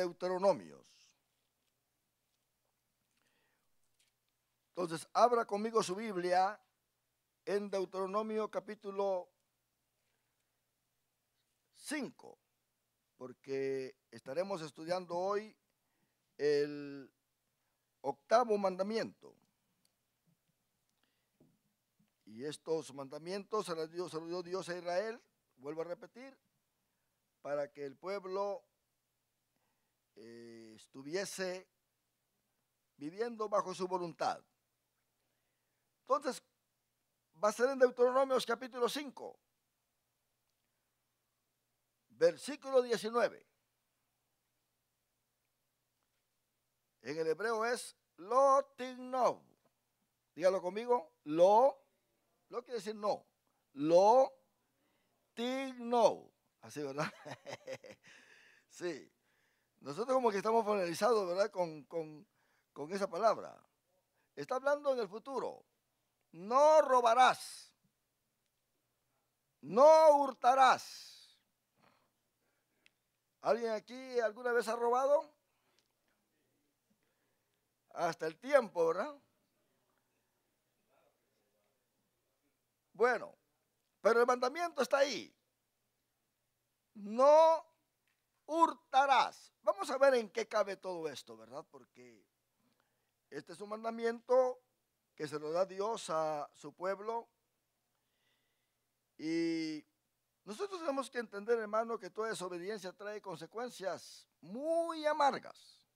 Deuteronomios. Entonces, abra conmigo su Biblia en Deuteronomio capítulo 5, porque estaremos estudiando hoy el octavo mandamiento. Y estos mandamientos se Dios, dio, Dios a Israel, vuelvo a repetir, para que el pueblo eh, estuviese viviendo bajo su voluntad. Entonces, va a ser en Deuteronomios capítulo 5, versículo 19. En el hebreo es lo tignov. Dígalo conmigo. Lo, lo quiere decir no. Lo tignov. Así, ¿verdad? sí. Nosotros como que estamos familiarizados, ¿verdad?, con, con esa palabra. Está hablando en el futuro. No robarás. No hurtarás. ¿Alguien aquí alguna vez ha robado? Hasta el tiempo, ¿verdad? Bueno, pero el mandamiento está ahí. No hurtarás. Vamos a ver en qué cabe todo esto, ¿verdad? Porque este es un mandamiento que se lo da Dios a su pueblo. Y nosotros tenemos que entender, hermano, que toda desobediencia trae consecuencias muy amargas.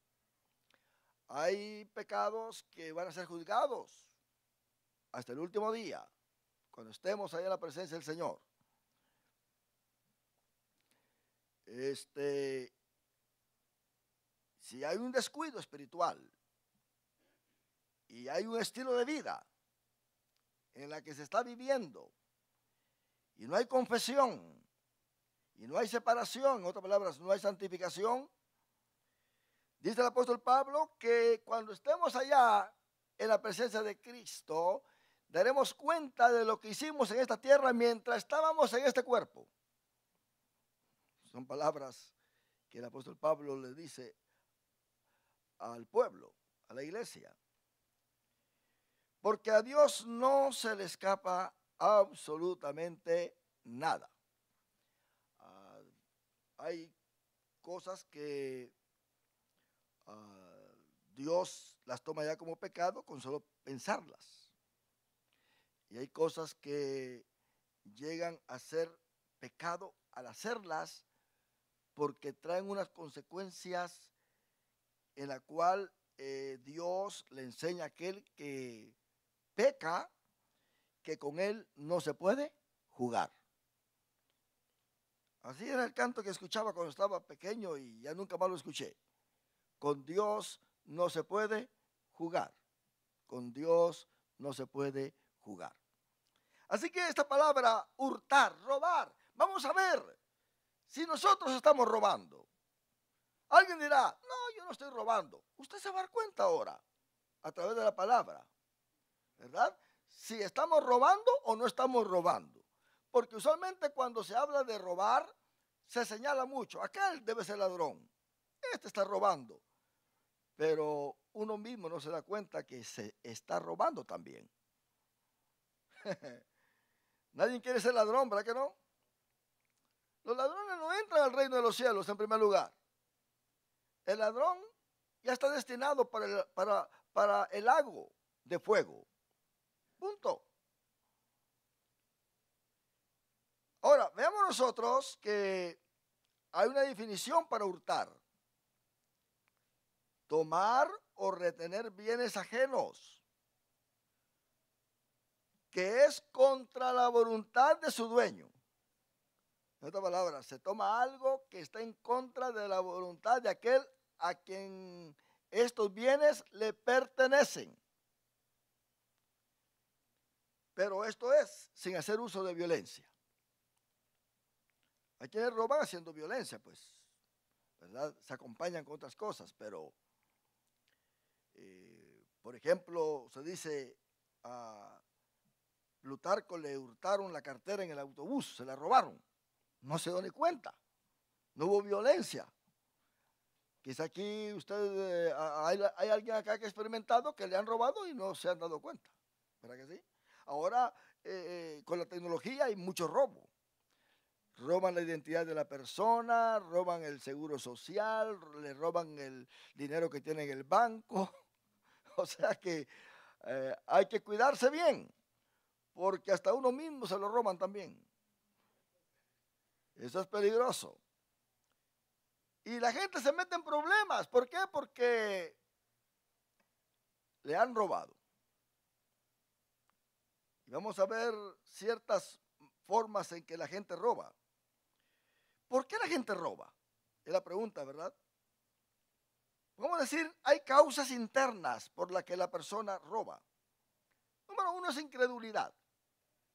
Hay pecados que van a ser juzgados hasta el último día, cuando estemos allá en la presencia del Señor. Este, si hay un descuido espiritual y hay un estilo de vida en la que se está viviendo y no hay confesión y no hay separación, en otras palabras, no hay santificación, dice el apóstol Pablo que cuando estemos allá en la presencia de Cristo, daremos cuenta de lo que hicimos en esta tierra mientras estábamos en este cuerpo. Son palabras que el apóstol Pablo le dice al pueblo, a la iglesia. Porque a Dios no se le escapa absolutamente nada. Ah, hay cosas que ah, Dios las toma ya como pecado con solo pensarlas. Y hay cosas que llegan a ser pecado al hacerlas porque traen unas consecuencias en la cual eh, Dios le enseña a aquel que peca que con él no se puede jugar. Así era el canto que escuchaba cuando estaba pequeño y ya nunca más lo escuché. Con Dios no se puede jugar. Con Dios no se puede jugar. Así que esta palabra, hurtar, robar, vamos a ver si nosotros estamos robando, alguien dirá, no, yo no estoy robando. Usted se va a dar cuenta ahora a través de la palabra, ¿verdad? Si estamos robando o no estamos robando. Porque usualmente cuando se habla de robar, se señala mucho, aquel debe ser ladrón, este está robando. Pero uno mismo no se da cuenta que se está robando también. Nadie quiere ser ladrón, ¿verdad que no? Los ladrones no entran al reino de los cielos en primer lugar. El ladrón ya está destinado para el, para el lago de fuego. Punto. Ahora, veamos nosotros que hay una definición para hurtar. Tomar o retener bienes ajenos, que es contra la voluntad de su dueño. En otras palabras, se toma algo que está en contra de la voluntad de aquel a quien estos bienes le pertenecen. Pero esto es sin hacer uso de violencia. Hay quienes roban haciendo violencia, pues, ¿verdad? Se acompañan con otras cosas, pero, eh, por ejemplo, se dice a ah, Plutarco le hurtaron la cartera en el autobús, se la robaron no se ni cuenta. No hubo violencia. Quizá aquí usted, eh, hay, alguien acá que ha experimentado que le han robado y no se han dado cuenta. ¿Verdad que sí? Ahora, eh, eh, con la tecnología hay mucho robo. Roban la identidad de la persona, roban el seguro social, le roban el dinero que tiene en el banco. O sea que hay que cuidarse bien, porque hasta uno mismo se lo roban también. Eso es peligroso. Y la gente se mete en problemas. ¿Por qué? Porque le han robado. Y vamos a ver ciertas formas en que la gente roba. ¿Por qué la gente roba? Es la pregunta, ¿verdad? Vamos a decir, hay causas internas por las que la persona roba. Número uno es incredulidad.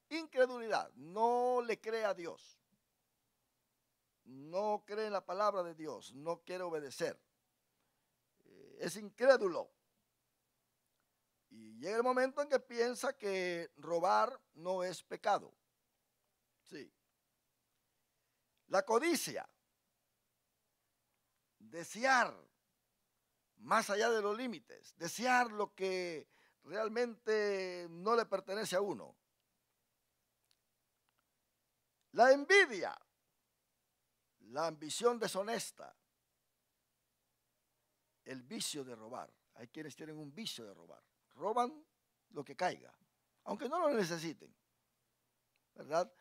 Incredulidad, no le cree a Dios no cree en la palabra de Dios, no quiere obedecer, eh, es incrédulo. Y llega el momento en que piensa que robar no es pecado. Sí. La codicia, desear más allá de los límites, desear lo que realmente no le pertenece a uno. La envidia, la ambición deshonesta, el vicio de robar. Hay quienes tienen un vicio de robar. Roban lo que caiga, aunque no lo necesiten. ¿Verdad?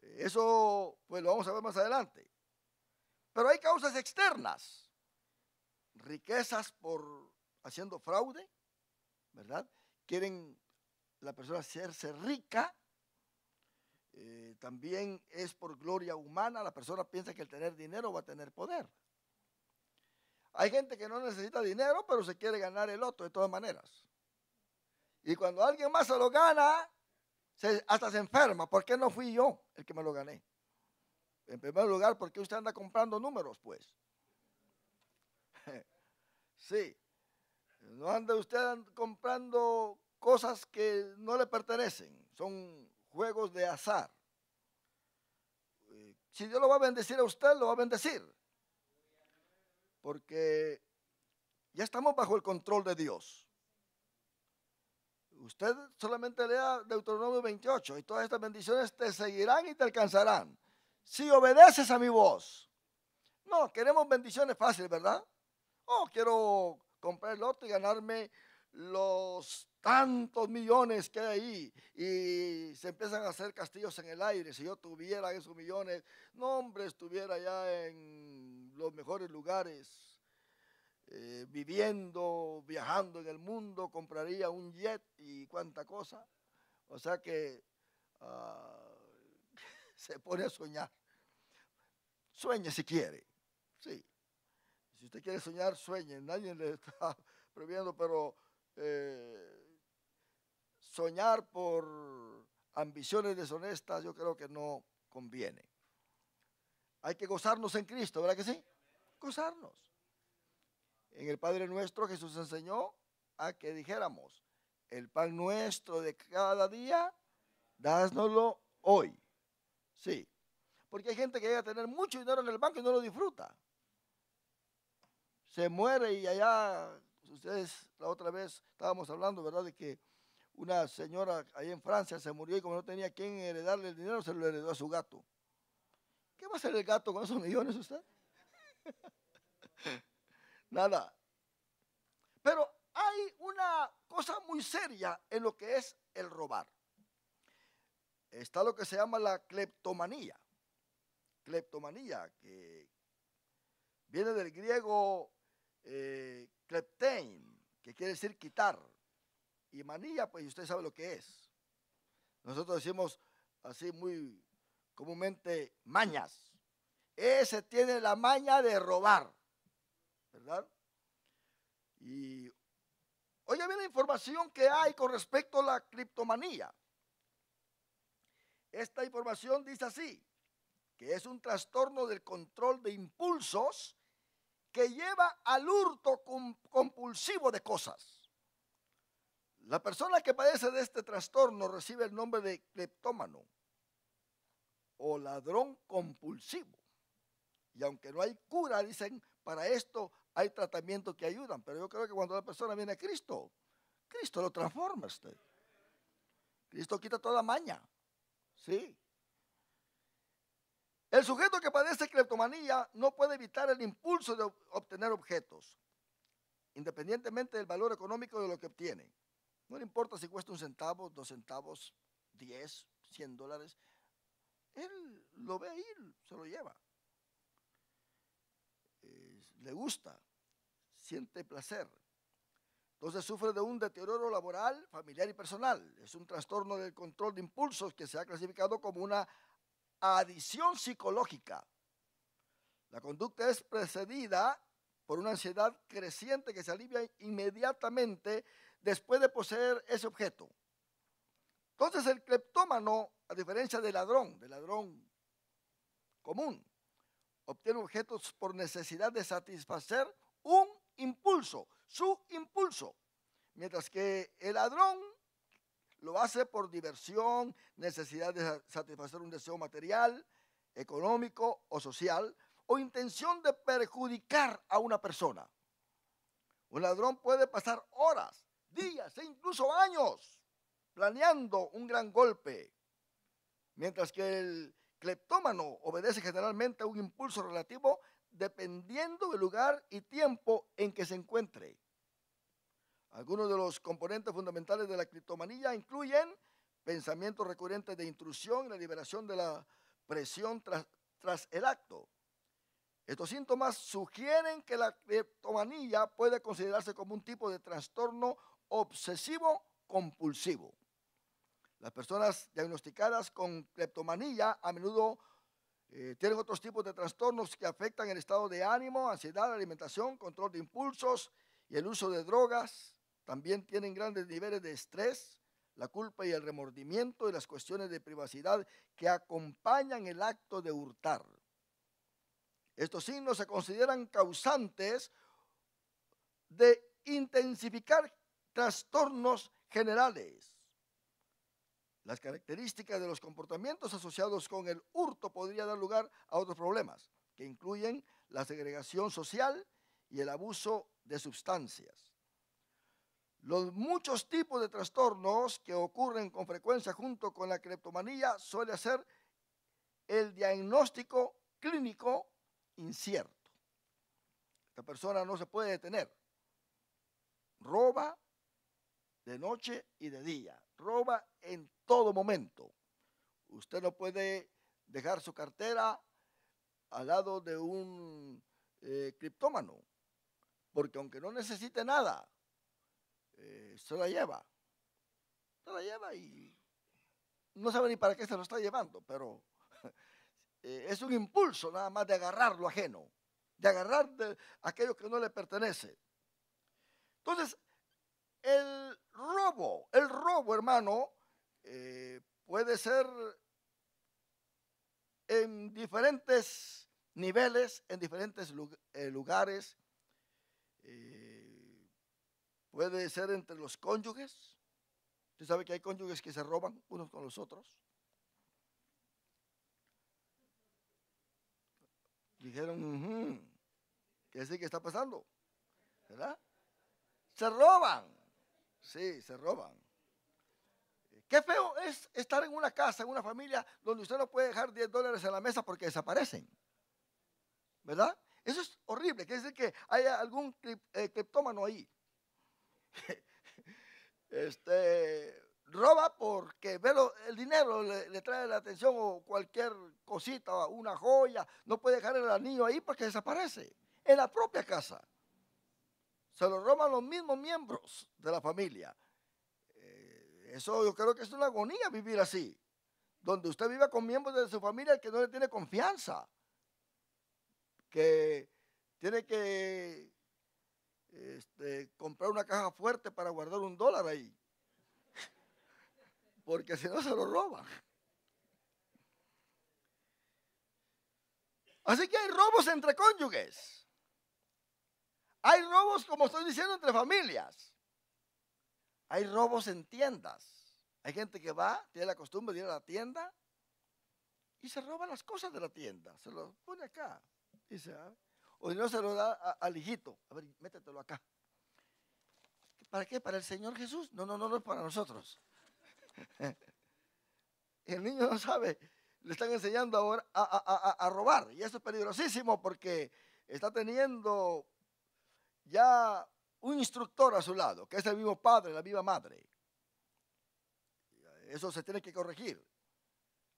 Eso pues lo vamos a ver más adelante. Pero hay causas externas. Riquezas por haciendo fraude, ¿verdad? Quieren la persona hacerse rica eh, también es por gloria humana, la persona piensa que el tener dinero va a tener poder. Hay gente que no necesita dinero, pero se quiere ganar el otro de todas maneras. Y cuando alguien más se lo gana, hasta se enferma. ¿Por qué no fui yo el que me lo gané? En primer lugar, ¿por qué usted anda comprando números, pues? sí. No anda usted comprando cosas que no le pertenecen. Son juegos de azar. Si Dios lo va a bendecir a usted, lo va a bendecir. Porque ya estamos bajo el control de Dios. Usted solamente lea Deuteronomio 28 y todas estas bendiciones te seguirán y te alcanzarán. Si obedeces a mi voz. No, queremos bendiciones fáciles, ¿verdad? Oh, quiero comprar el lote y ganarme los tantos millones que hay ahí y se empiezan a hacer castillos en el aire. Si yo tuviera esos millones, no hombre, estuviera ya en los mejores lugares, eh, viviendo, viajando en el mundo, compraría un jet y cuánta cosa. O sea que ah, se pone a soñar. Sueñe si quiere, sí. Si usted quiere soñar, sueñe. Nadie le está prohibiendo, pero eh, soñar por ambiciones deshonestas, yo creo que no conviene. Hay que gozarnos en Cristo, ¿verdad que sí? Gozarnos. En el Padre nuestro Jesús enseñó a que dijéramos, el pan nuestro de cada día, dásnoslo hoy. Sí, porque hay gente que llega a tener mucho dinero en el banco y no lo disfruta. Se muere y allá ustedes la otra vez estábamos hablando, ¿verdad?, de que una señora ahí en Francia se murió y como no tenía quien heredarle el dinero, se lo heredó a su gato. ¿Qué va a hacer el gato con esos millones usted? Nada. Pero hay una cosa muy seria en lo que es el robar. Está lo que se llama la cleptomanía. Cleptomanía, que viene del griego eh, kleptein, que quiere decir quitar. Y manía, pues usted sabe lo que es. Nosotros decimos así muy comúnmente mañas. Ese tiene la maña de robar, ¿verdad? Y hoy bien la información que hay con respecto a la criptomanía. Esta información dice así, que es un trastorno del control de impulsos que lleva al hurto compulsivo de cosas. La persona que padece de este trastorno recibe el nombre de cleptómano o ladrón compulsivo. Y aunque no hay cura, dicen, para esto hay tratamientos que ayudan. Pero yo creo que cuando la persona viene a Cristo, Cristo lo transforma usted. Cristo quita toda maña. Sí. El sujeto que padece cleptomanía no puede evitar el impulso de obtener objetos, independientemente del valor económico de lo que obtiene. No le importa si cuesta un centavo, dos centavos, diez, cien dólares. Él lo ve ahí, se lo lleva. le gusta, siente placer. Entonces sufre de un deterioro laboral, familiar y personal. Es un trastorno del control de impulsos que se ha clasificado como una adición psicológica. La conducta es precedida por una ansiedad creciente que se alivia inmediatamente después de poseer ese objeto. Entonces el cleptómano, a diferencia del ladrón, del ladrón común, obtiene objetos por necesidad de satisfacer un impulso, su impulso, mientras que el ladrón lo hace por diversión, necesidad de satisfacer un deseo material, económico o social, o intención de perjudicar a una persona. Un ladrón puede pasar horas, días e incluso años planeando un gran golpe, mientras que el cleptómano obedece generalmente a un impulso relativo dependiendo del lugar y tiempo en que se encuentre. Algunos de los componentes fundamentales de la criptomanía incluyen pensamientos recurrentes de intrusión y la liberación de la presión tras, el acto. Estos síntomas sugieren que la criptomanía puede considerarse como un tipo de trastorno obsesivo compulsivo. Las personas diagnosticadas con cleptomanía a menudo eh, tienen otros tipos de trastornos que afectan el estado de ánimo, ansiedad, alimentación, control de impulsos y el uso de drogas. También tienen grandes niveles de estrés, la culpa y el remordimiento y las cuestiones de privacidad que acompañan el acto de hurtar. Estos signos se consideran causantes de intensificar trastornos generales. Las características de los comportamientos asociados con el hurto podría dar lugar a otros problemas, que incluyen la segregación social y el abuso de sustancias. Los muchos tipos de trastornos que ocurren con frecuencia junto con la criptomanía suele hacer el diagnóstico clínico incierto. Esta persona no se puede detener. Roba de noche y de día. Roba en todo momento. Usted no puede dejar su cartera al lado de un eh, criptómano, porque aunque no necesite nada, eh, se la lleva. Se la lleva y no sabe ni para qué se lo está llevando, pero eh, es un impulso nada más de agarrar lo ajeno, de agarrar de aquello que no le pertenece. Entonces, el robo, el robo, hermano, eh, puede ser en diferentes niveles, en diferentes lugares. Eh, puede ser entre los cónyuges. Usted sabe que hay cónyuges que se roban unos con los otros. Dijeron, ¿qué es que está pasando? ¿Verdad? Se roban. Sí, se roban. Qué feo es estar en una casa, en una familia, donde usted no puede dejar 10 dólares en la mesa porque desaparecen. ¿Verdad? Eso es horrible. Quiere decir que hay algún eh, criptómano ahí. este, roba porque ve el dinero le, trae la atención o cualquier cosita, una joya, no puede dejar el anillo ahí porque desaparece en la propia casa. Se lo roban los mismos miembros de la familia. Eh, eso yo creo que es una agonía vivir así, donde usted vive con miembros de su familia que no le tiene confianza, que tiene que este, comprar una caja fuerte para guardar un dólar ahí. Porque si no se lo roban. Así que hay robos entre cónyuges. Hay robos, como estoy diciendo, entre familias. Hay robos en tiendas. Hay gente que va, tiene la costumbre de ir a la tienda y se roba las cosas de la tienda. Se lo pone acá. Y se, o Dios se lo da al hijito. A ver, métetelo acá. ¿Para qué? ¿Para el Señor Jesús? No, no, no, no es para nosotros. el niño no sabe. Le están enseñando ahora a, a robar. Y eso es peligrosísimo porque está teniendo ya un instructor a su lado, que es el mismo padre, la viva madre. Eso se tiene que corregir.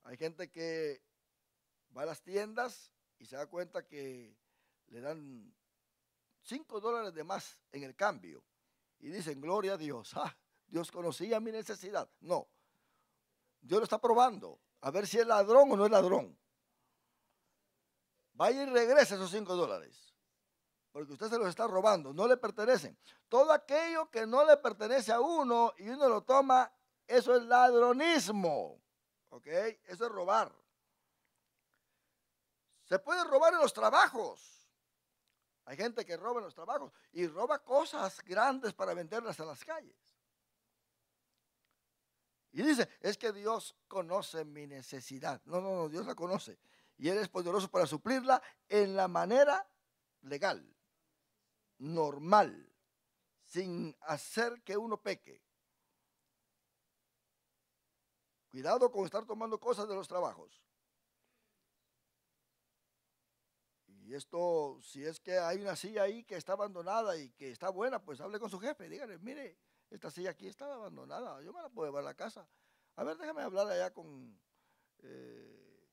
Hay gente que va a las tiendas y se da cuenta que le dan 5 dólares de más en el cambio y dicen, gloria a Dios, ah, Dios conocía mi necesidad. No, Dios lo está probando, a ver si es ladrón o no es ladrón. Vaya y regrese esos 5 dólares, porque usted se los está robando, no le pertenecen. Todo aquello que no le pertenece a uno y uno lo toma, eso es ladronismo, ¿ok? Eso es robar. Se puede robar en los trabajos hay gente que roba los trabajos y roba cosas grandes para venderlas a las calles. Y dice, es que Dios conoce mi necesidad. No, no, no, Dios la conoce. Y Él es poderoso para suplirla en la manera legal, normal, sin hacer que uno peque. Cuidado con estar tomando cosas de los trabajos. Y esto, si es que hay una silla ahí que está abandonada y que está buena, pues hable con su jefe, dígale, mire, esta silla aquí está abandonada, yo me la puedo llevar a la casa. A ver, déjame hablar allá con eh,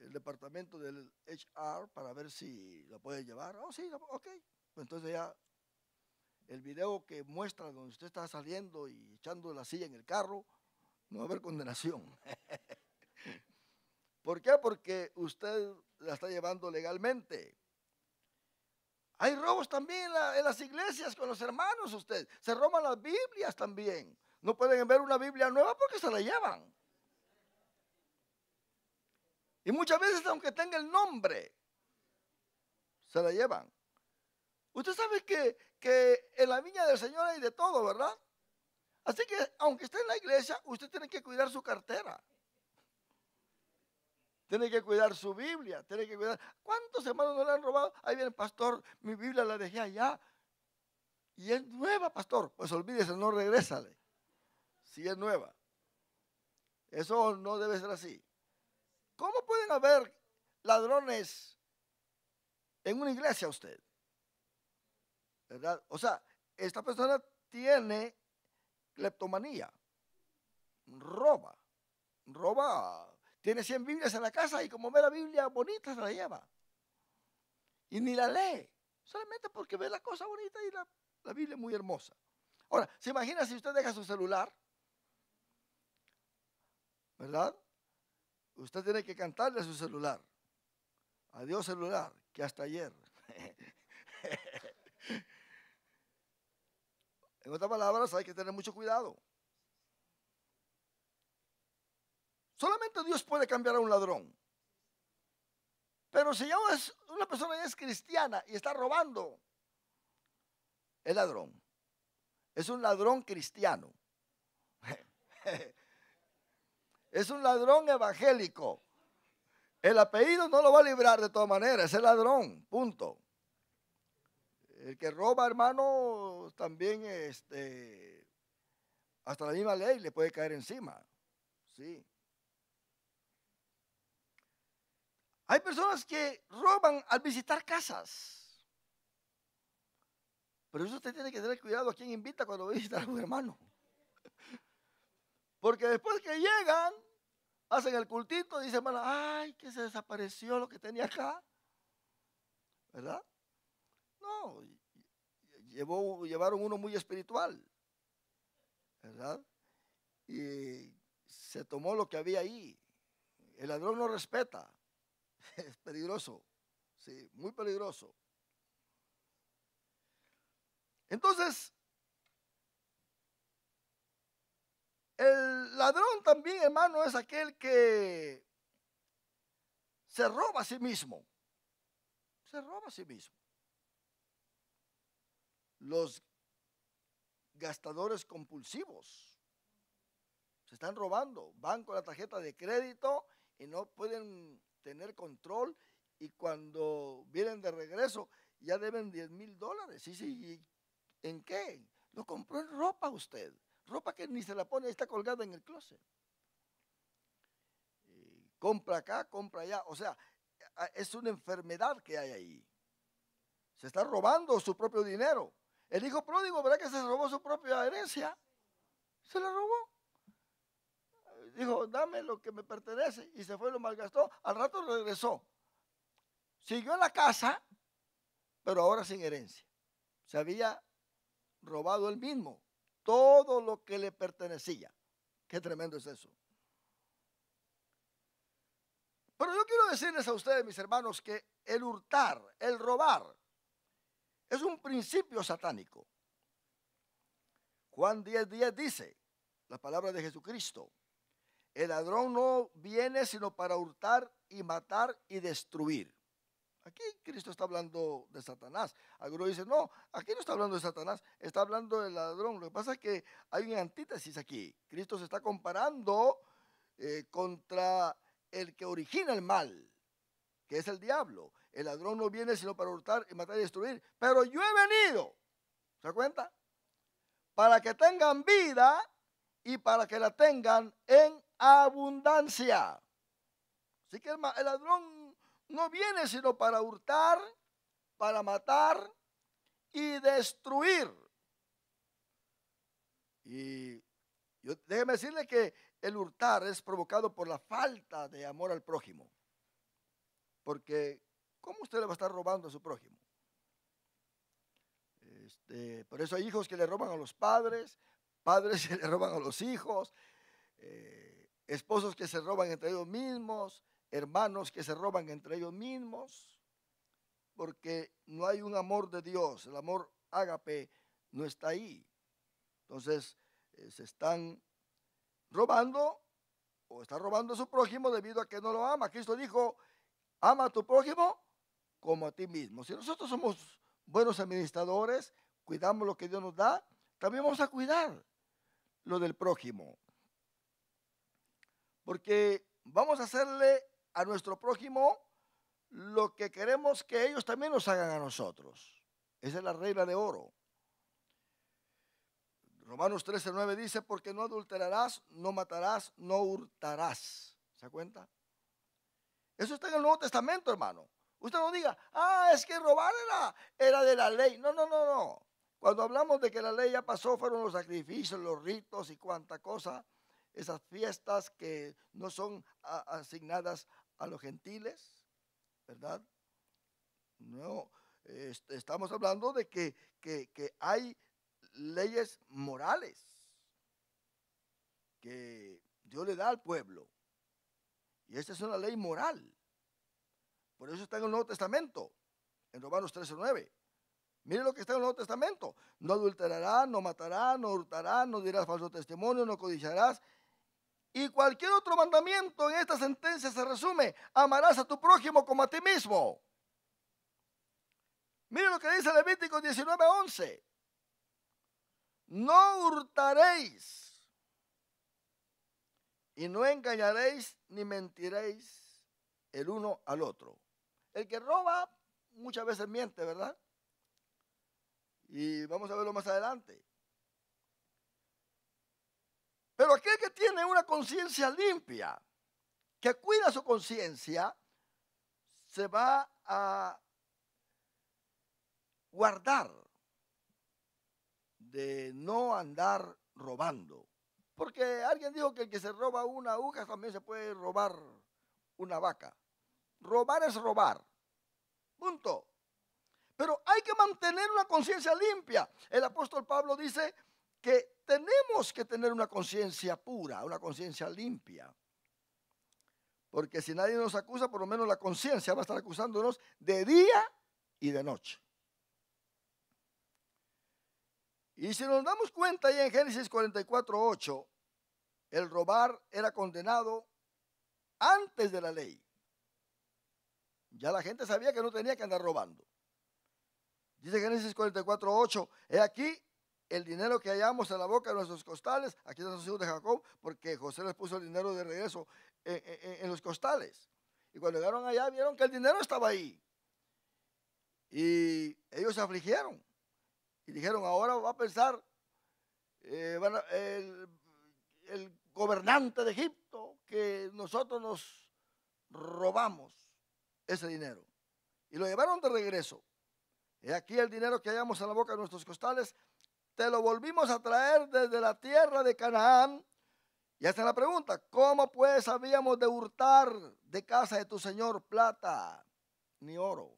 el departamento del HR para ver si la puede llevar. Oh, sí, ok. Pues entonces ya el video que muestra donde usted está saliendo y echando la silla en el carro, no va a haber condenación. ¿Por qué? Porque usted la está llevando legalmente. Hay robos también en, las iglesias con los hermanos usted. Se roban las Biblias también. No pueden ver una Biblia nueva porque se la llevan. Y muchas veces, aunque tenga el nombre, se la llevan. Usted sabe que, que en la viña del Señor hay de todo, ¿verdad? Así que aunque esté en la iglesia, usted tiene que cuidar su cartera tiene que cuidar su Biblia, tiene que cuidar. ¿Cuántos hermanos no le han robado? Ahí viene el pastor, mi Biblia la dejé allá. Y es nueva, pastor. Pues olvídese, no regrésale. Si es nueva. Eso no debe ser así. ¿Cómo pueden haber ladrones en una iglesia usted? ¿Verdad? O sea, esta persona tiene cleptomanía, roba, roba tiene 100 Biblias en la casa y como ve la Biblia bonita se la lleva. Y ni la lee, solamente porque ve la cosa bonita y la, la Biblia muy hermosa. Ahora, se imagina si usted deja su celular, ¿verdad? Usted tiene que cantarle a su celular. Adiós celular, que hasta ayer. en otras palabras, hay que tener mucho cuidado. Solamente Dios puede cambiar a un ladrón. Pero si una persona es cristiana y está robando, es ladrón. Es un ladrón cristiano. es un ladrón evangélico. El apellido no lo va a librar de todas maneras, es el ladrón, punto. El que roba, hermano, también este, hasta la misma ley le puede caer encima. Sí. Hay personas que roban al visitar casas. Pero eso usted tiene que tener cuidado a quien invita cuando visita a su hermano. Porque después que llegan, hacen el cultito, dicen, hermana, ay, que se desapareció lo que tenía acá. ¿Verdad? No, llevó, llevaron uno muy espiritual. ¿Verdad? Y se tomó lo que había ahí. El ladrón no respeta. Es peligroso, sí, muy peligroso. Entonces, el ladrón también, hermano, es aquel que se roba a sí mismo. Se roba a sí mismo. Los gastadores compulsivos se están robando, van con la tarjeta de crédito y no pueden tener control y cuando vienen de regreso ya deben 10 mil dólares. Sí, sí, ¿en qué? Lo compró en ropa usted, ropa que ni se la pone, está colgada en el closet. compra acá, compra allá, o sea, es una enfermedad que hay ahí. Se está robando su propio dinero. El hijo pródigo, ¿verdad que se robó su propia herencia? Se la robó dijo, dame lo que me pertenece y se fue y lo malgastó. Al rato regresó. Siguió en la casa, pero ahora sin herencia. Se había robado él mismo todo lo que le pertenecía. Qué tremendo es eso. Pero yo quiero decirles a ustedes, mis hermanos, que el hurtar, el robar, es un principio satánico. Juan 10.10 10 dice, la palabra de Jesucristo, el ladrón no viene sino para hurtar y matar y destruir. Aquí Cristo está hablando de Satanás. Algunos dicen, no, aquí no está hablando de Satanás, está hablando del ladrón. Lo que pasa es que hay una antítesis aquí. Cristo se está comparando eh, contra el que origina el mal, que es el diablo. El ladrón no viene sino para hurtar y matar y destruir. Pero yo he venido, ¿se da cuenta? Para que tengan vida y para que la tengan en abundancia. Así que el, ladrón no viene sino para hurtar, para matar y destruir. Y yo, déjeme decirle que el hurtar es provocado por la falta de amor al prójimo. Porque, ¿cómo usted le va a estar robando a su prójimo? Este, por eso hay hijos que le roban a los padres, padres que le roban a los hijos. Eh, esposos que se roban entre ellos mismos, hermanos que se roban entre ellos mismos, porque no hay un amor de Dios, el amor ágape no está ahí. Entonces, eh, se están robando o está robando a su prójimo debido a que no lo ama. Cristo dijo, ama a tu prójimo como a ti mismo. Si nosotros somos buenos administradores, cuidamos lo que Dios nos da, también vamos a cuidar lo del prójimo. Porque vamos a hacerle a nuestro prójimo lo que queremos que ellos también nos hagan a nosotros. Esa es la regla de oro. Romanos 13, 9 dice, porque no adulterarás, no matarás, no hurtarás. ¿Se da cuenta? Eso está en el Nuevo Testamento, hermano. Usted no diga, ah, es que robar era, era de la ley. No, no, no, no. Cuando hablamos de que la ley ya pasó, fueron los sacrificios, los ritos y cuánta cosa esas fiestas que no son asignadas a los gentiles, ¿verdad? No, estamos hablando de que, hay leyes morales que Dios le da al pueblo. Y esta es una ley moral. Por eso está en el Nuevo Testamento, en Romanos 9. Mire lo que está en el Nuevo Testamento. No adulterarás, no matarás, no hurtarás, no dirás falso testimonio, no codiciarás. Y cualquier otro mandamiento en esta sentencia se resume, amarás a tu prójimo como a ti mismo. Mire lo que dice Levítico 19:11. No hurtaréis y no engañaréis ni mentiréis el uno al otro. El que roba muchas veces miente, ¿verdad? Y vamos a verlo más adelante. Pero aquel que tiene una conciencia limpia, que cuida su conciencia, se va a guardar de no andar robando. Porque alguien dijo que el que se roba una aguja también se puede robar una vaca. Robar es robar. Punto. Pero hay que mantener una conciencia limpia. El apóstol Pablo dice, que tenemos que tener una conciencia pura, una conciencia limpia. Porque si nadie nos acusa, por lo menos la conciencia va a estar acusándonos de día y de noche. Y si nos damos cuenta ahí en Génesis 44.8, el robar era condenado antes de la ley. Ya la gente sabía que no tenía que andar robando. Dice Génesis 44.8, he aquí el dinero que hallamos en la boca de nuestros costales, aquí están los hijos de Jacob, porque José les puso el dinero de regreso eh, eh, eh, en, los costales. Y cuando llegaron allá vieron que el dinero estaba ahí. Y ellos se afligieron. Y dijeron, ahora va a pensar el, el gobernante de Egipto que nosotros nos robamos ese dinero. Y lo llevaron de regreso. Y aquí el dinero que hallamos en la boca de nuestros costales te lo volvimos a traer desde la tierra de Canaán. Y hasta la pregunta, ¿cómo pues habíamos de hurtar de casa de tu Señor plata ni oro?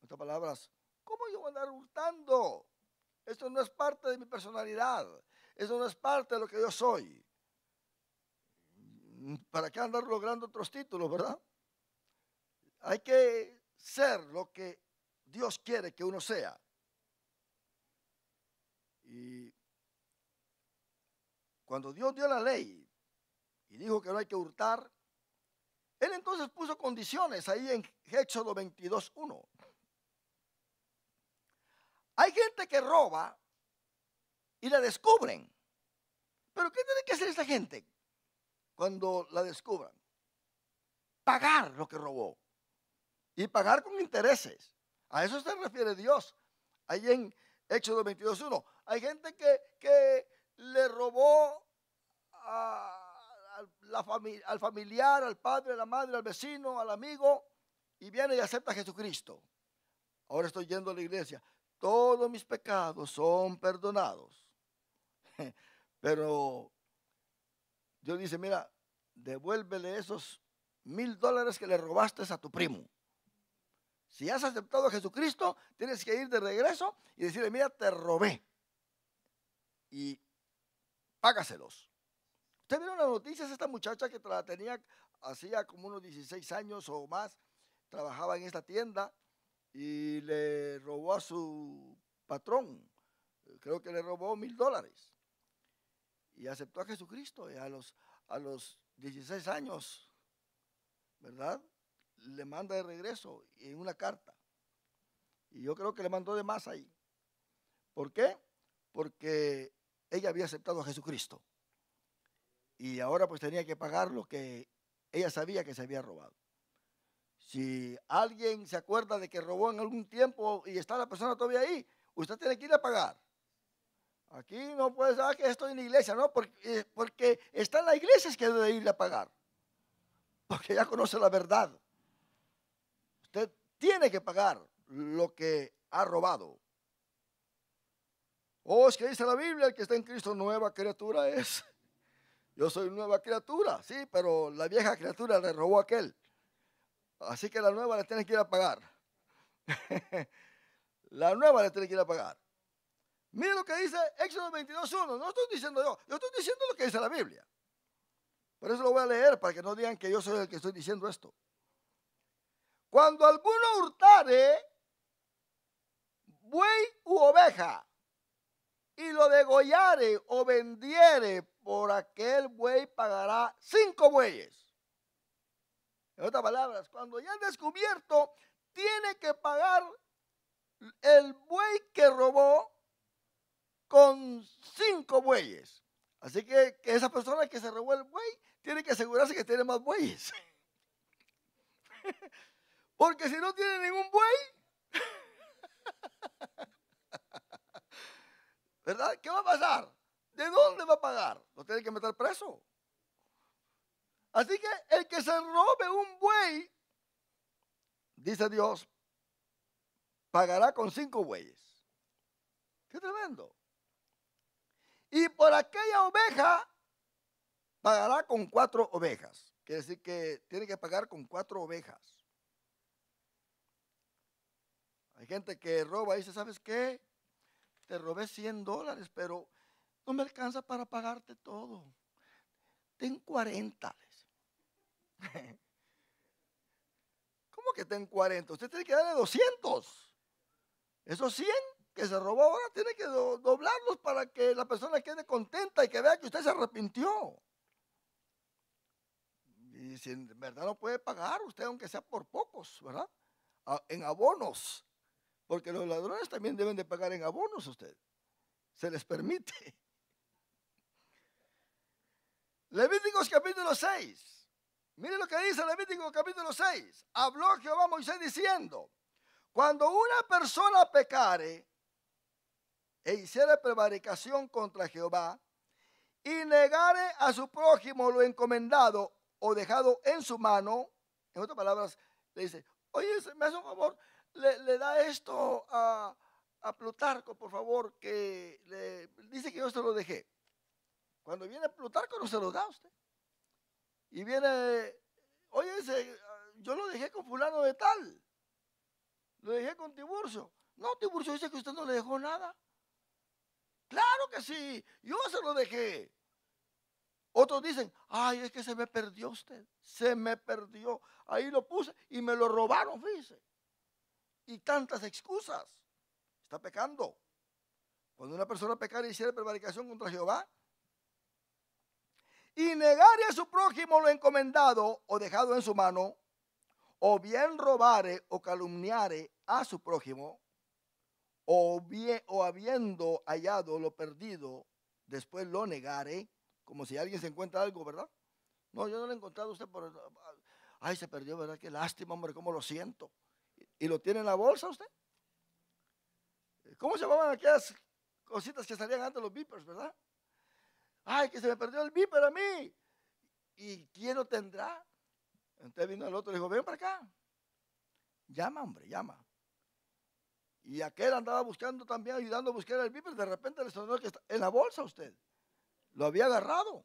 En otras palabras, ¿cómo yo voy a andar hurtando? Esto no es parte de mi personalidad. Eso no es parte de lo que yo soy. ¿Para qué andar logrando otros títulos, verdad? Hay que ser lo que Dios quiere que uno sea. Y cuando Dios dio la ley y dijo que no hay que hurtar, Él entonces puso condiciones ahí en Éxodo 22.1. Hay gente que roba y la descubren. Pero ¿qué tiene que hacer esa gente cuando la descubran? Pagar lo que robó. Y pagar con intereses. A eso se refiere Dios. Ahí en Éxodo 22.1. Hay gente que, le robó al familiar, al padre, a la madre, al vecino, al amigo, y viene y acepta a Jesucristo. Ahora estoy yendo a la iglesia. Todos mis pecados son perdonados. Pero Dios dice, mira, devuélvele esos mil dólares que le robaste a tu primo. Si has aceptado a Jesucristo, tienes que ir de regreso y decirle, mira, te robé y págaselos. Usted vieron las noticias, esta muchacha que la tenía, hacía como unos 16 años o más, trabajaba en esta tienda y le robó a su patrón, creo que le robó mil dólares. Y aceptó a Jesucristo y a los, a los 16 años, ¿verdad? Le manda de regreso en una carta. Y yo creo que le mandó de más ahí. ¿Por qué? Porque ella había aceptado a Jesucristo. Y ahora pues tenía que pagar lo que ella sabía que se había robado. Si alguien se acuerda de que robó en algún tiempo y está la persona todavía ahí, usted tiene que ir a pagar. Aquí no puede saber ah, que estoy en la iglesia, no, porque, eh, porque está en la iglesia es que debe ir a pagar. Porque ya conoce la verdad. Usted tiene que pagar lo que ha robado. Oh, es que dice la Biblia, el que está en Cristo nueva criatura es. Yo soy nueva criatura, sí, pero la vieja criatura le robó a aquel. Así que la nueva le tiene que ir a pagar. la nueva le tiene que ir a pagar. Mira lo que dice Éxodo 22.1. No estoy diciendo yo, yo estoy diciendo lo que dice la Biblia. Por eso lo voy a leer para que no digan que yo soy el que estoy diciendo esto. Cuando alguno hurtare buey u oveja y lo degollare o vendiere por aquel buey pagará cinco bueyes. En otras palabras, cuando ya han descubierto, tiene que pagar el buey que robó con cinco bueyes. Así que, que esa persona que se robó el buey tiene que asegurarse que tiene más bueyes. Porque si no tiene ningún buey, ¿Verdad? ¿Qué va a pasar? ¿De dónde va a pagar? Lo tiene que meter preso. Así que el que se robe un buey, dice Dios, pagará con cinco bueyes. Qué tremendo. Y por aquella oveja, pagará con cuatro ovejas. Quiere decir que tiene que pagar con cuatro ovejas. Hay gente que roba y dice, ¿sabes qué? te robé 100 dólares, pero no me alcanza para pagarte todo. Ten 40. ¿Cómo que ten 40? Usted tiene que darle 200. Esos 100 que se robó ahora tiene que doblarlos para que la persona quede contenta y que vea que usted se arrepintió. Y si en verdad no puede pagar usted, aunque sea por pocos, ¿verdad? Ah, en abonos. Porque los ladrones también deben de pagar en abonos ustedes. Se les permite. Levíticos capítulo 6. Mire lo que dice Levítico capítulo 6. Habló Jehová Moisés diciendo, cuando una persona pecare e hiciere prevaricación contra Jehová y negare a su prójimo lo encomendado o dejado en su mano, en otras palabras, le dice, oye, me hace un favor, le, da esto a, Plutarco, por favor, que le, dice que yo se lo dejé. Cuando viene Plutarco no se lo da a usted. Y viene, oye, yo lo dejé con fulano de tal. Lo dejé con Tiburcio. No, Tiburcio dice que usted no le dejó nada. Claro que sí, yo se lo dejé. Otros dicen, ay, es que se me perdió usted, se me perdió. Ahí lo puse y me lo robaron, fíjese y tantas excusas. Está pecando. Cuando una persona pecara y hiciera prevaricación contra Jehová, y negare a su prójimo lo encomendado o dejado en su mano, o bien robare o calumniare a su prójimo, o, bien, o habiendo hallado lo perdido, después lo negare, como si alguien se encuentra algo, ¿verdad? No, yo no lo he encontrado usted por... Ay, se perdió, ¿verdad? Qué lástima, hombre, cómo lo siento. ¿Y lo tiene en la bolsa usted? ¿Cómo se llamaban aquellas cositas que salían antes los beepers, verdad? Ay, que se me perdió el beeper a mí. ¿Y quién lo tendrá? Entonces vino el otro y dijo, ven para acá. Llama, hombre, llama. Y aquel andaba buscando también, ayudando a buscar el beeper. De repente le sonó que está en la bolsa usted. Lo había agarrado.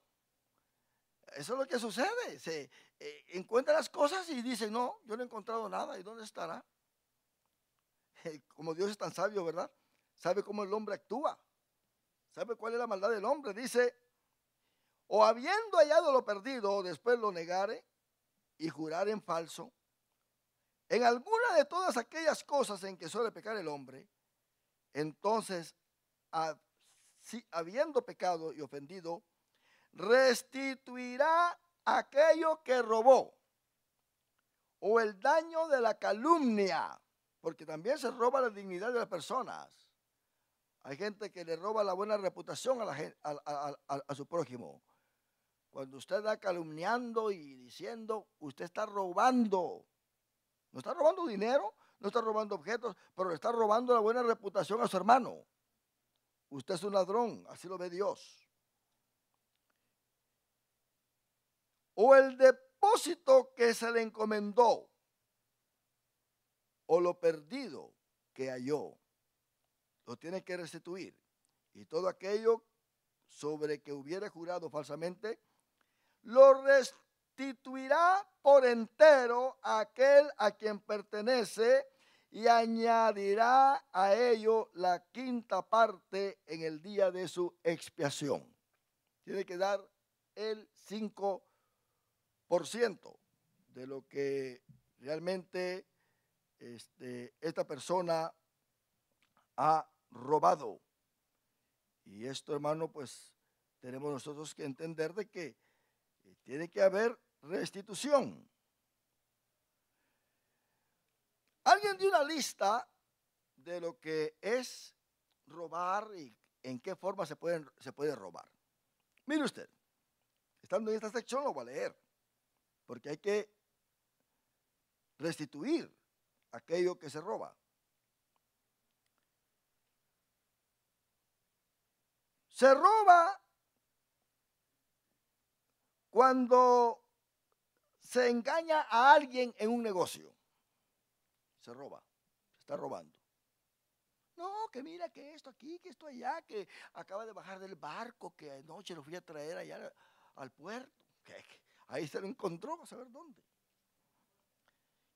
Eso es lo que sucede. Se eh, encuentra las cosas y dice, no, yo no he encontrado nada. ¿Y dónde estará? Como Dios es tan sabio, ¿verdad? Sabe cómo el hombre actúa. Sabe cuál es la maldad del hombre. Dice, o habiendo hallado lo perdido, después lo negare y jurar en falso, en alguna de todas aquellas cosas en que suele pecar el hombre, entonces, si, habiendo pecado y ofendido, restituirá aquello que robó o el daño de la calumnia porque también se roba la dignidad de las personas. Hay gente que le roba la buena reputación a, la a, su prójimo. Cuando usted está calumniando y diciendo, usted está robando. No está robando dinero, no está robando objetos, pero le está robando la buena reputación a su hermano. Usted es un ladrón, así lo ve Dios. O el depósito que se le encomendó o lo perdido que halló, lo tiene que restituir. Y todo aquello sobre que hubiera jurado falsamente, lo restituirá por entero a aquel a quien pertenece y añadirá a ello la quinta parte en el día de su expiación. Tiene que dar el 5% de lo que realmente este, esta persona ha robado. Y esto, hermano, pues tenemos nosotros que entender de que eh, tiene que haber restitución. Alguien dio una lista de lo que es robar y en qué forma se, se puede robar. Mire usted, estando en esta sección lo voy a leer, porque hay que restituir aquello que se roba. Se roba cuando se engaña a alguien en un negocio. Se roba, se está robando. No, que mira que esto aquí, que esto allá, que acaba de bajar del barco, que anoche lo fui a traer allá al puerto. ahí se lo encontró, a saber dónde.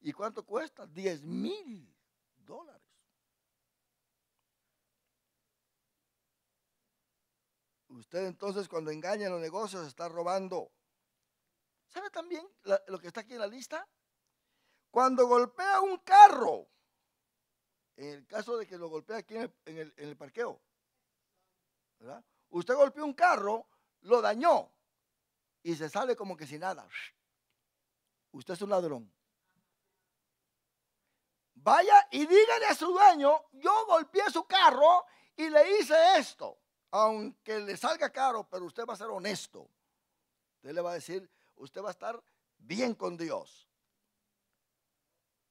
¿Y cuánto cuesta? 10 mil dólares. Usted entonces cuando engaña en los negocios está robando. ¿Sabe también lo que está aquí en la lista? Cuando golpea un carro, en el caso de que lo golpea aquí en el, en el parqueo, ¿verdad? Usted golpeó un carro, lo dañó y se sale como que sin nada. Usted es un ladrón. Vaya y dígale a su dueño, yo golpeé su carro y le hice esto. Aunque le salga caro, pero usted va a ser honesto. Usted le va a decir, usted va a estar bien con Dios.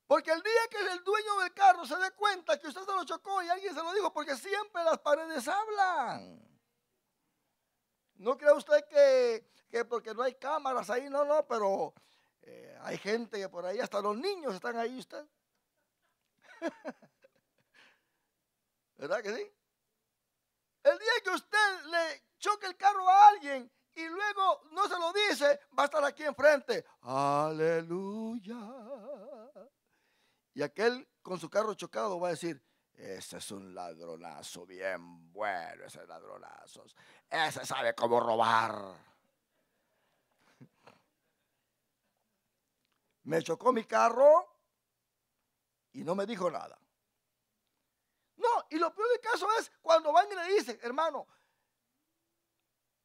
Porque el día que el dueño del carro se dé cuenta que usted se lo chocó y alguien se lo dijo, porque siempre las paredes hablan. No cree usted que, porque no hay cámaras ahí, no, no, pero eh, hay gente que por ahí, hasta los niños están ahí usted. ¿Verdad que sí? El día que usted le choque el carro a alguien y luego no se lo dice, va a estar aquí enfrente. Aleluya. Y aquel con su carro chocado va a decir, ese es un ladronazo, bien bueno ese ladronazo. Ese sabe cómo robar. Me chocó mi carro y no me dijo nada. No, y lo peor del caso es cuando van y le dicen, hermano,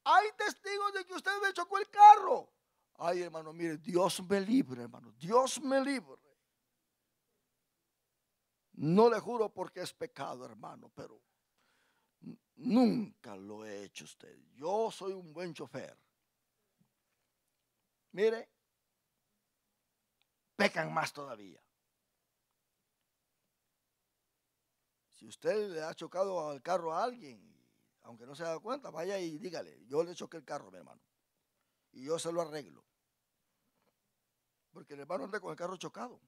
hay testigos de que usted me chocó el carro. Ay, hermano, mire, Dios me libre, hermano, Dios me libre. No le juro porque es pecado, hermano, pero nunca lo he hecho usted. Yo soy un buen chofer. Mire, pecan más todavía. usted le ha chocado al carro a alguien, aunque no se da cuenta, vaya y dígale, yo le choqué el carro, mi hermano, y yo se lo arreglo. Porque el hermano anda con el carro chocado.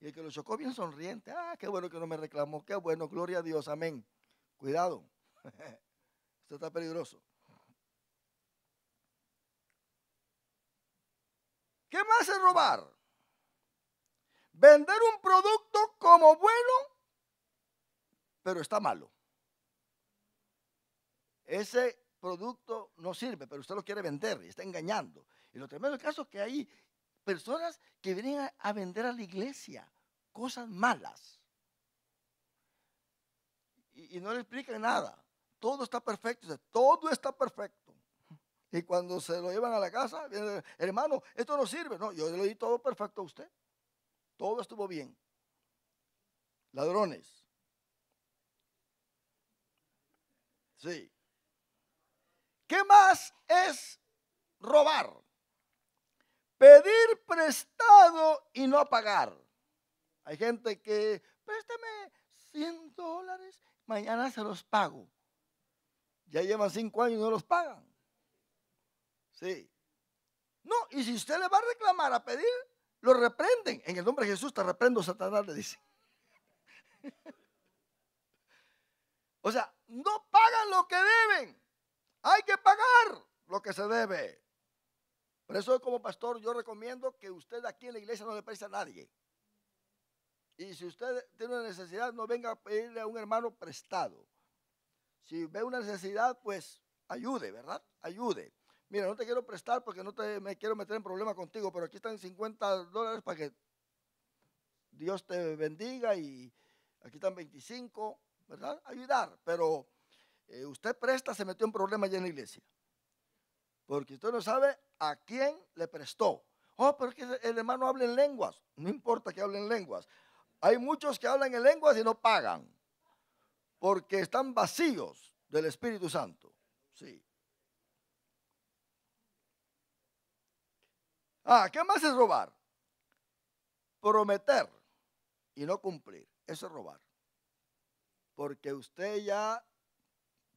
Y el que lo chocó bien sonriente, ah, qué bueno que no me reclamó, qué bueno, gloria a Dios, amén. Cuidado, esto está peligroso. ¿Qué más es robar? Vender un producto como bueno pero está malo. Ese producto no sirve, pero usted lo quiere vender y está engañando. Y lo tremendo caso es que hay personas que vienen a, vender a la iglesia cosas malas. Y, no le explican nada. Todo está perfecto, todo está perfecto. Y cuando se lo llevan a la casa, hermano, esto no sirve. No, yo le di todo perfecto a usted. Todo estuvo bien. Ladrones. Sí. ¿Qué más es robar? Pedir prestado y no pagar. Hay gente que, préstame 100 dólares, mañana se los pago. Ya llevan cinco años y no los pagan. Sí. No, y si usted le va a reclamar, a pedir, lo reprenden. En el nombre de Jesús te reprendo, Satanás le dice. o sea, no pagan lo que deben. Hay que pagar lo que se debe. Por eso como pastor yo recomiendo que usted aquí en la iglesia no le preste a nadie. Y si usted tiene una necesidad, no venga a pedirle a un hermano prestado. Si ve una necesidad, pues ayude, ¿verdad? Ayude. Mira, no te quiero prestar porque no te, me quiero meter en problema contigo, pero aquí están 50 dólares para que Dios te bendiga y aquí están 25 ¿verdad? Ayudar, pero eh, usted presta, se metió en problema allá en la iglesia. Porque usted no sabe a quién le prestó. Oh, pero es que el hermano habla en lenguas. No importa que hablen lenguas. Hay muchos que hablan en lenguas y no pagan. Porque están vacíos del Espíritu Santo. Sí. Ah, ¿qué más es robar? Prometer y no cumplir. Eso es robar porque usted ya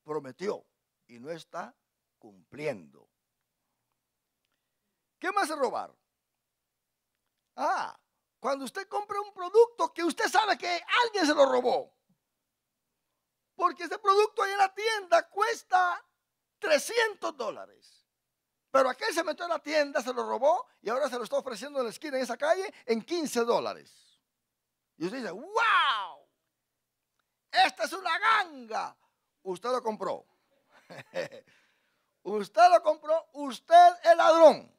prometió y no está cumpliendo. ¿Qué más es robar? Ah, cuando usted compra un producto que usted sabe que alguien se lo robó. Porque ese producto ahí en la tienda cuesta 300 dólares. Pero aquel se metió en la tienda, se lo robó y ahora se lo está ofreciendo en la esquina, en esa calle, en 15 dólares. Y usted dice, wow, esta es una ganga. Usted lo compró. usted lo compró, usted es ladrón.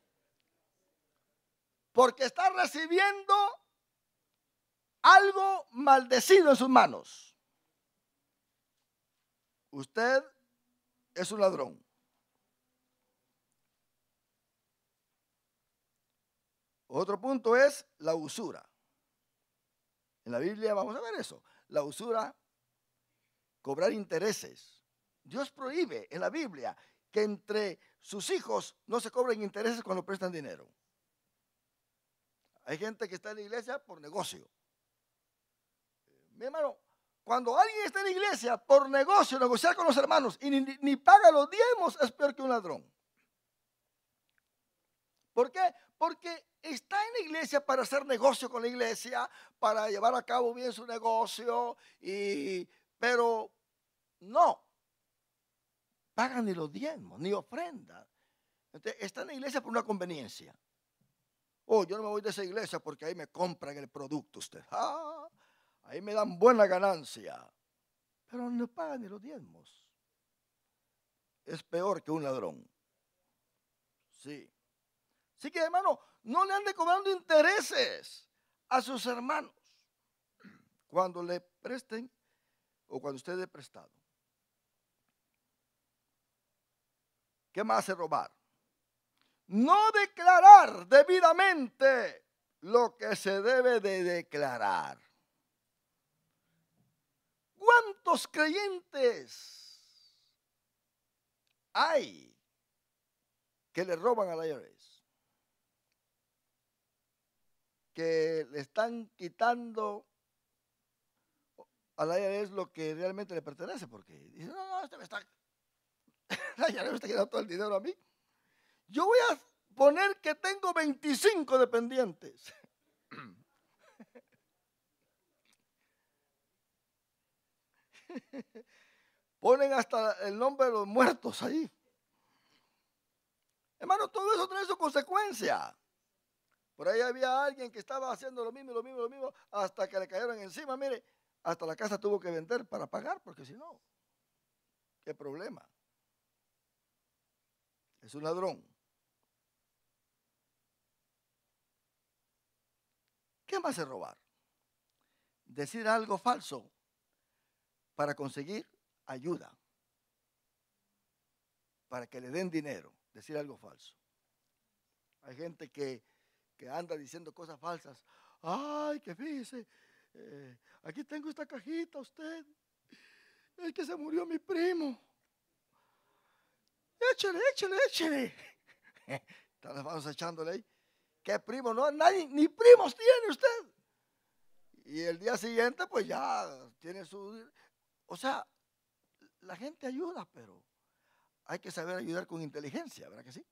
Porque está recibiendo algo maldecido en sus manos. Usted es un ladrón. Otro punto es la usura. En la Biblia vamos a ver eso. La usura cobrar intereses. Dios prohíbe en la Biblia que entre sus hijos no se cobren intereses cuando prestan dinero. Hay gente que está en la iglesia por negocio. Eh, mi hermano, cuando alguien está en la iglesia por negocio, negociar con los hermanos y ni, paga los diezmos, es peor que un ladrón. ¿Por qué? Porque está en la iglesia para hacer negocio con la iglesia, para llevar a cabo bien su negocio y pero no pagan ni los diezmos, ni ofrenda. Entonces, están en la iglesia por una conveniencia. Oh, yo no me voy de esa iglesia porque ahí me compran el producto usted. Ah, ahí me dan buena ganancia. Pero no pagan ni los diezmos. Es peor que un ladrón. Sí. Así que, hermano, no le ande cobrando intereses a sus hermanos. Cuando le presten o cuando usted es prestado. ¿Qué más hace robar? No declarar debidamente lo que se debe de declarar. ¿Cuántos creyentes hay que le roban a la IRS? Que le están quitando es es lo que realmente le pertenece, porque dice, no, no, este me está, ya le me está quedando todo el dinero a mí. Yo voy a poner que tengo 25 dependientes. Ponen hasta el nombre de los muertos ahí. Hermano, todo eso trae su consecuencia. Por ahí había alguien que estaba haciendo lo mismo, lo mismo, lo mismo, hasta que le cayeron encima. Mire, hasta la casa tuvo que vender para pagar, porque si no, qué problema. Es un ladrón. ¿Qué más es robar? Decir algo falso para conseguir ayuda, para que le den dinero, decir algo falso. Hay gente que, anda diciendo cosas falsas. Ay, que fíjese, eh, aquí tengo esta cajita, usted. Es que se murió mi primo. échele, échale, échale. manos echándole ahí. ¿Qué primo? No, nadie, ni primos tiene usted. Y el día siguiente, pues ya tiene su. O sea, la gente ayuda, pero hay que saber ayudar con inteligencia, ¿verdad que sí?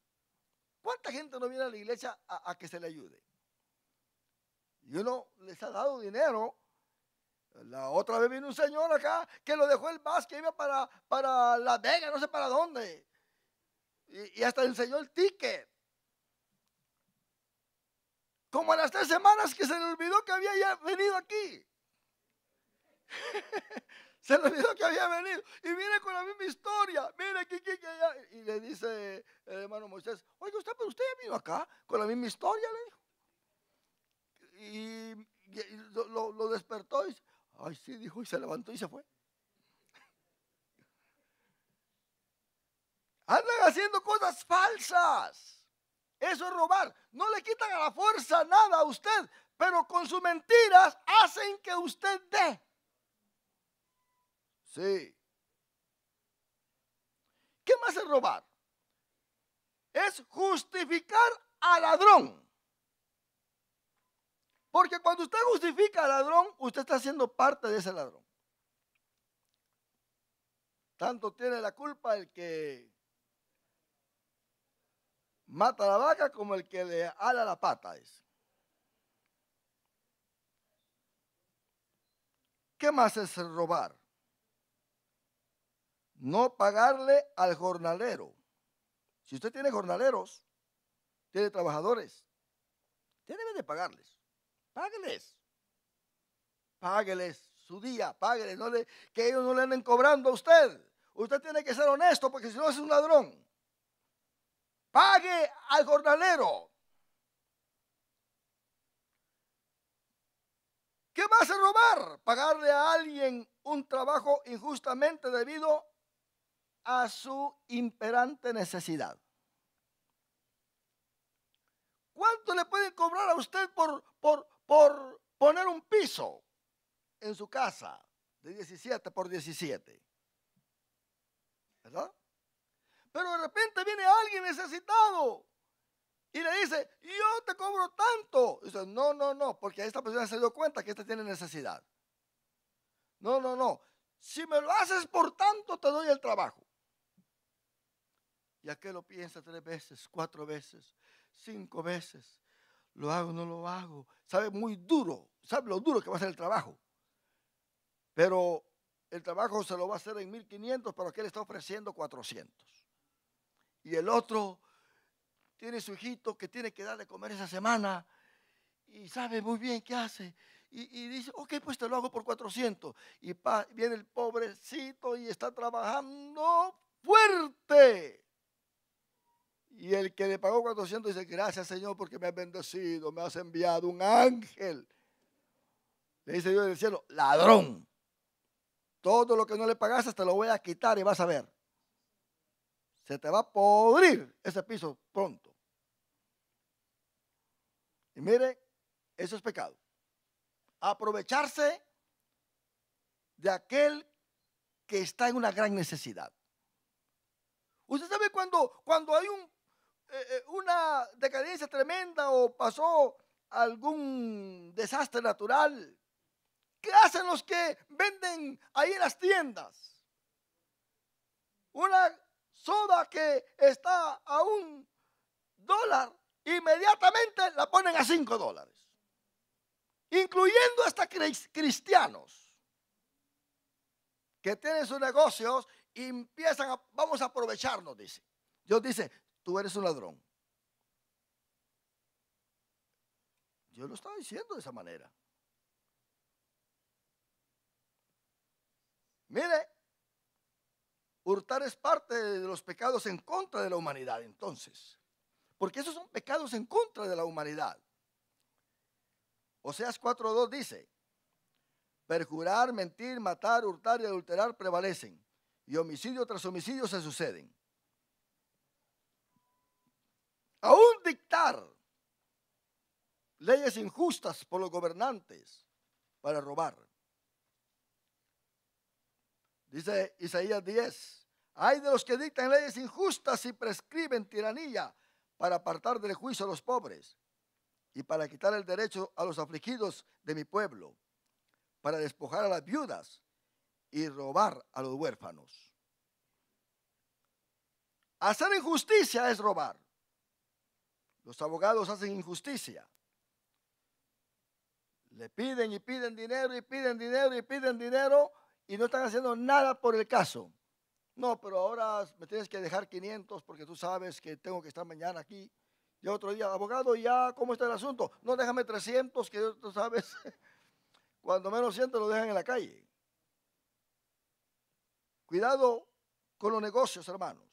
¿Cuánta gente no viene a la iglesia a que se le ayude? Y uno les ha dado dinero. La otra vez vino un señor acá que lo dejó el bus que iba para, para vega, no sé para dónde. Y, y hasta enseñó el ticket. Como a las tres semanas que se le olvidó que había venido aquí. se le olvidó que había venido. Y viene con la misma historia. Mire, aquí, Y le dice el hermano Moisés, oiga usted, pero usted ya vino acá con la misma historia, le dijo y, lo, lo, despertó y, sí, dijo, y se levantó y se fue. Andan haciendo cosas falsas. Eso es robar. No le quitan a la fuerza nada a usted, pero con sus mentiras hacen que usted dé. Sí. ¿Qué más es robar? Es justificar al ladrón. Porque cuando usted justifica al ladrón, usted está siendo parte de ese ladrón. Tanto tiene la culpa el que mata a la vaca como el que le ala la pata. ¿Qué más es robar? No pagarle al jornalero. Si usted tiene jornaleros, tiene trabajadores, usted debe de pagarles. Págueles. Págueles su día, págueles. No le, que ellos no le anden cobrando a usted. Usted tiene que ser honesto porque si no es un ladrón. Pague al jornalero. ¿Qué a hacer robar? Pagarle a alguien un trabajo injustamente debido a su imperante necesidad. ¿Cuánto le pueden cobrar a usted por, por, por poner un piso en su casa de 17 por 17. ¿Verdad? Pero de repente viene alguien necesitado y le dice, yo te cobro tanto. Y dice, no, no, no, porque esta persona se dio cuenta que esta tiene necesidad. No, no, no. Si me lo haces por tanto, te doy el trabajo. Y aquel lo piensa tres veces, cuatro veces, cinco veces, lo hago, no lo hago. Sabe muy duro, sabe lo duro que va a ser el trabajo. Pero el trabajo se lo va a hacer en 1500, pero que le está ofreciendo 400. Y el otro tiene su hijito que tiene que darle comer esa semana y sabe muy bien qué hace. Y, dice, ok, pues te lo hago por 400. Y viene el pobrecito y está trabajando fuerte. Y el que le pagó 400 dice, gracias Señor porque me has bendecido, me has enviado un ángel. Le dice Dios del cielo, ladrón. Todo lo que no le pagas te lo voy a quitar y vas a ver. Se te va a podrir ese piso pronto. Y mire, eso es pecado. Aprovecharse de aquel que está en una gran necesidad. Usted sabe cuando, cuando hay un eh, eh, una decadencia tremenda o pasó algún desastre natural. ¿Qué hacen los que venden ahí en las tiendas? Una soda que está a un dólar, inmediatamente la ponen a cinco dólares. Incluyendo hasta cristianos que tienen sus negocios y empiezan a, vamos a aprovecharnos, dice. Dios dice, tú eres un ladrón. Yo lo estaba diciendo de esa manera. Mire, hurtar es parte de los pecados en contra de la humanidad, entonces. Porque esos son pecados en contra de la humanidad. Oseas 4.2 dice, perjurar, mentir, matar, hurtar y adulterar prevalecen, y homicidio tras homicidio se suceden aún dictar leyes injustas por los gobernantes para robar. Dice Isaías 10, hay de los que dictan leyes injustas y prescriben tiranía para apartar del juicio a los pobres y para quitar el derecho a los afligidos de mi pueblo, para despojar a las viudas y robar a los huérfanos. Hacer injusticia es robar. Los abogados hacen injusticia. Le piden y piden dinero y piden dinero y piden dinero y no están haciendo nada por el caso. No, pero ahora me tienes que dejar 500 porque tú sabes que tengo que estar mañana aquí. Y otro día, abogado, ya, ¿cómo está el asunto? No, déjame 300, que tú sabes, cuando menos siento lo dejan en la calle. Cuidado con los negocios, hermanos.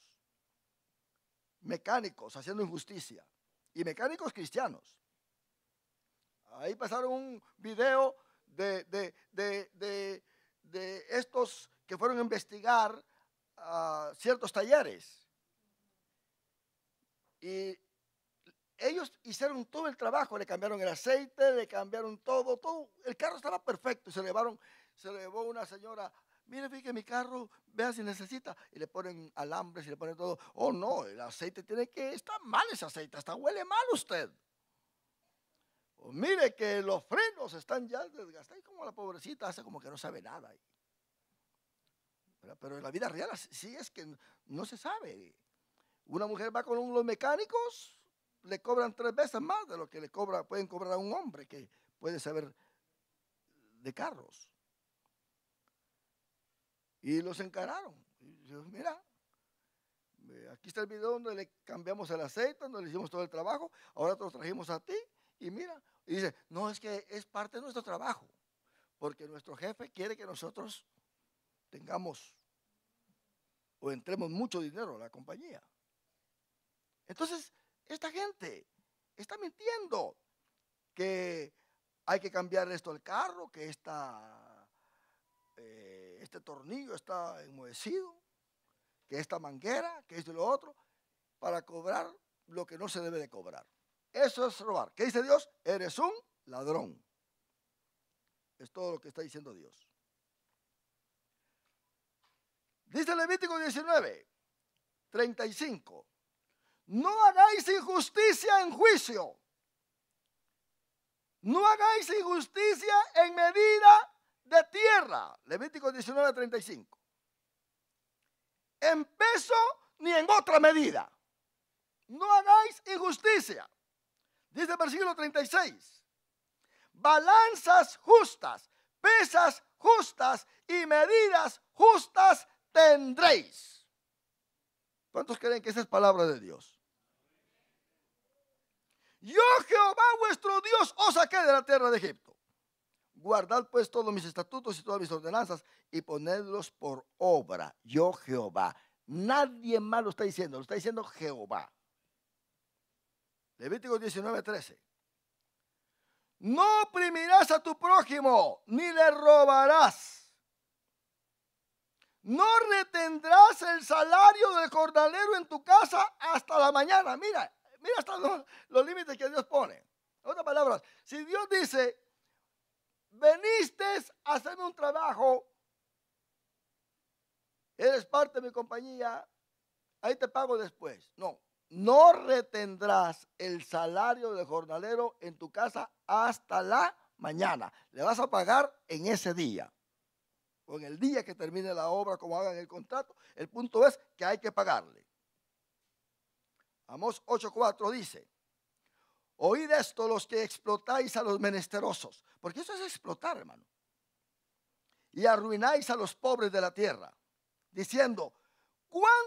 Mecánicos haciendo injusticia y mecánicos cristianos. Ahí pasaron un video de, estos que fueron a investigar ciertos talleres. Y ellos hicieron todo el trabajo, le cambiaron el aceite, le cambiaron todo, todo. El carro estaba perfecto. Se, llevaron, se llevó una señora mire, fíjate, mi carro, vea si necesita. Y le ponen alambres y le ponen todo. Oh, no, el aceite tiene que, está mal ese aceite, hasta huele mal usted. O mire que los frenos están ya desgastados. Y como la pobrecita hace como que no sabe nada. Pero en la vida real sí es que no se sabe. Una mujer va con los mecánicos, le cobran tres veces más de lo que le cobra, pueden cobrar a un hombre que puede saber de carros. Y los encararon. Y yo, mira, aquí está el video donde le cambiamos el aceite, donde le hicimos todo el trabajo, ahora te lo trajimos a ti y mira. Y dice, no, es que es parte de nuestro trabajo, porque nuestro jefe quiere que nosotros tengamos o entremos mucho dinero a la compañía. Entonces, esta gente está mintiendo que hay que cambiar esto al carro, que esta... Eh, este tornillo está enmohecido, que esta manguera, que esto y lo otro, para cobrar lo que no se debe de cobrar. Eso es robar. ¿Qué dice Dios? Eres un ladrón. Es todo lo que está diciendo Dios. Dice Levítico 19, 35. No hagáis injusticia en juicio. No hagáis injusticia en medida de tierra. Levítico 19 35. En peso ni en otra medida. No hagáis injusticia. Dice el versículo 36. Balanzas justas, pesas justas y medidas justas tendréis. ¿Cuántos creen que esa es palabra de Dios? Yo Jehová vuestro Dios os saqué de la tierra de Egipto. Guardad pues todos mis estatutos y todas mis ordenanzas y ponedlos por obra. Yo Jehová. Nadie más lo está diciendo, lo está diciendo Jehová. Levítico 19, 13. No oprimirás a tu prójimo, ni le robarás. No retendrás el salario del jornalero en tu casa hasta la mañana. Mira, mira hasta los, los límites que Dios pone. En otras palabras, si Dios dice veniste a hacerme un trabajo, eres parte de mi compañía, ahí te pago después. No, no retendrás el salario del jornalero en tu casa hasta la mañana. Le vas a pagar en ese día o en el día que termine la obra, como hagan el contrato. El punto es que hay que pagarle. Amos 8.4 dice, Oíd esto los que explotáis a los menesterosos, porque eso es explotar, hermano. Y arruináis a los pobres de la tierra, diciendo, ¿cuándo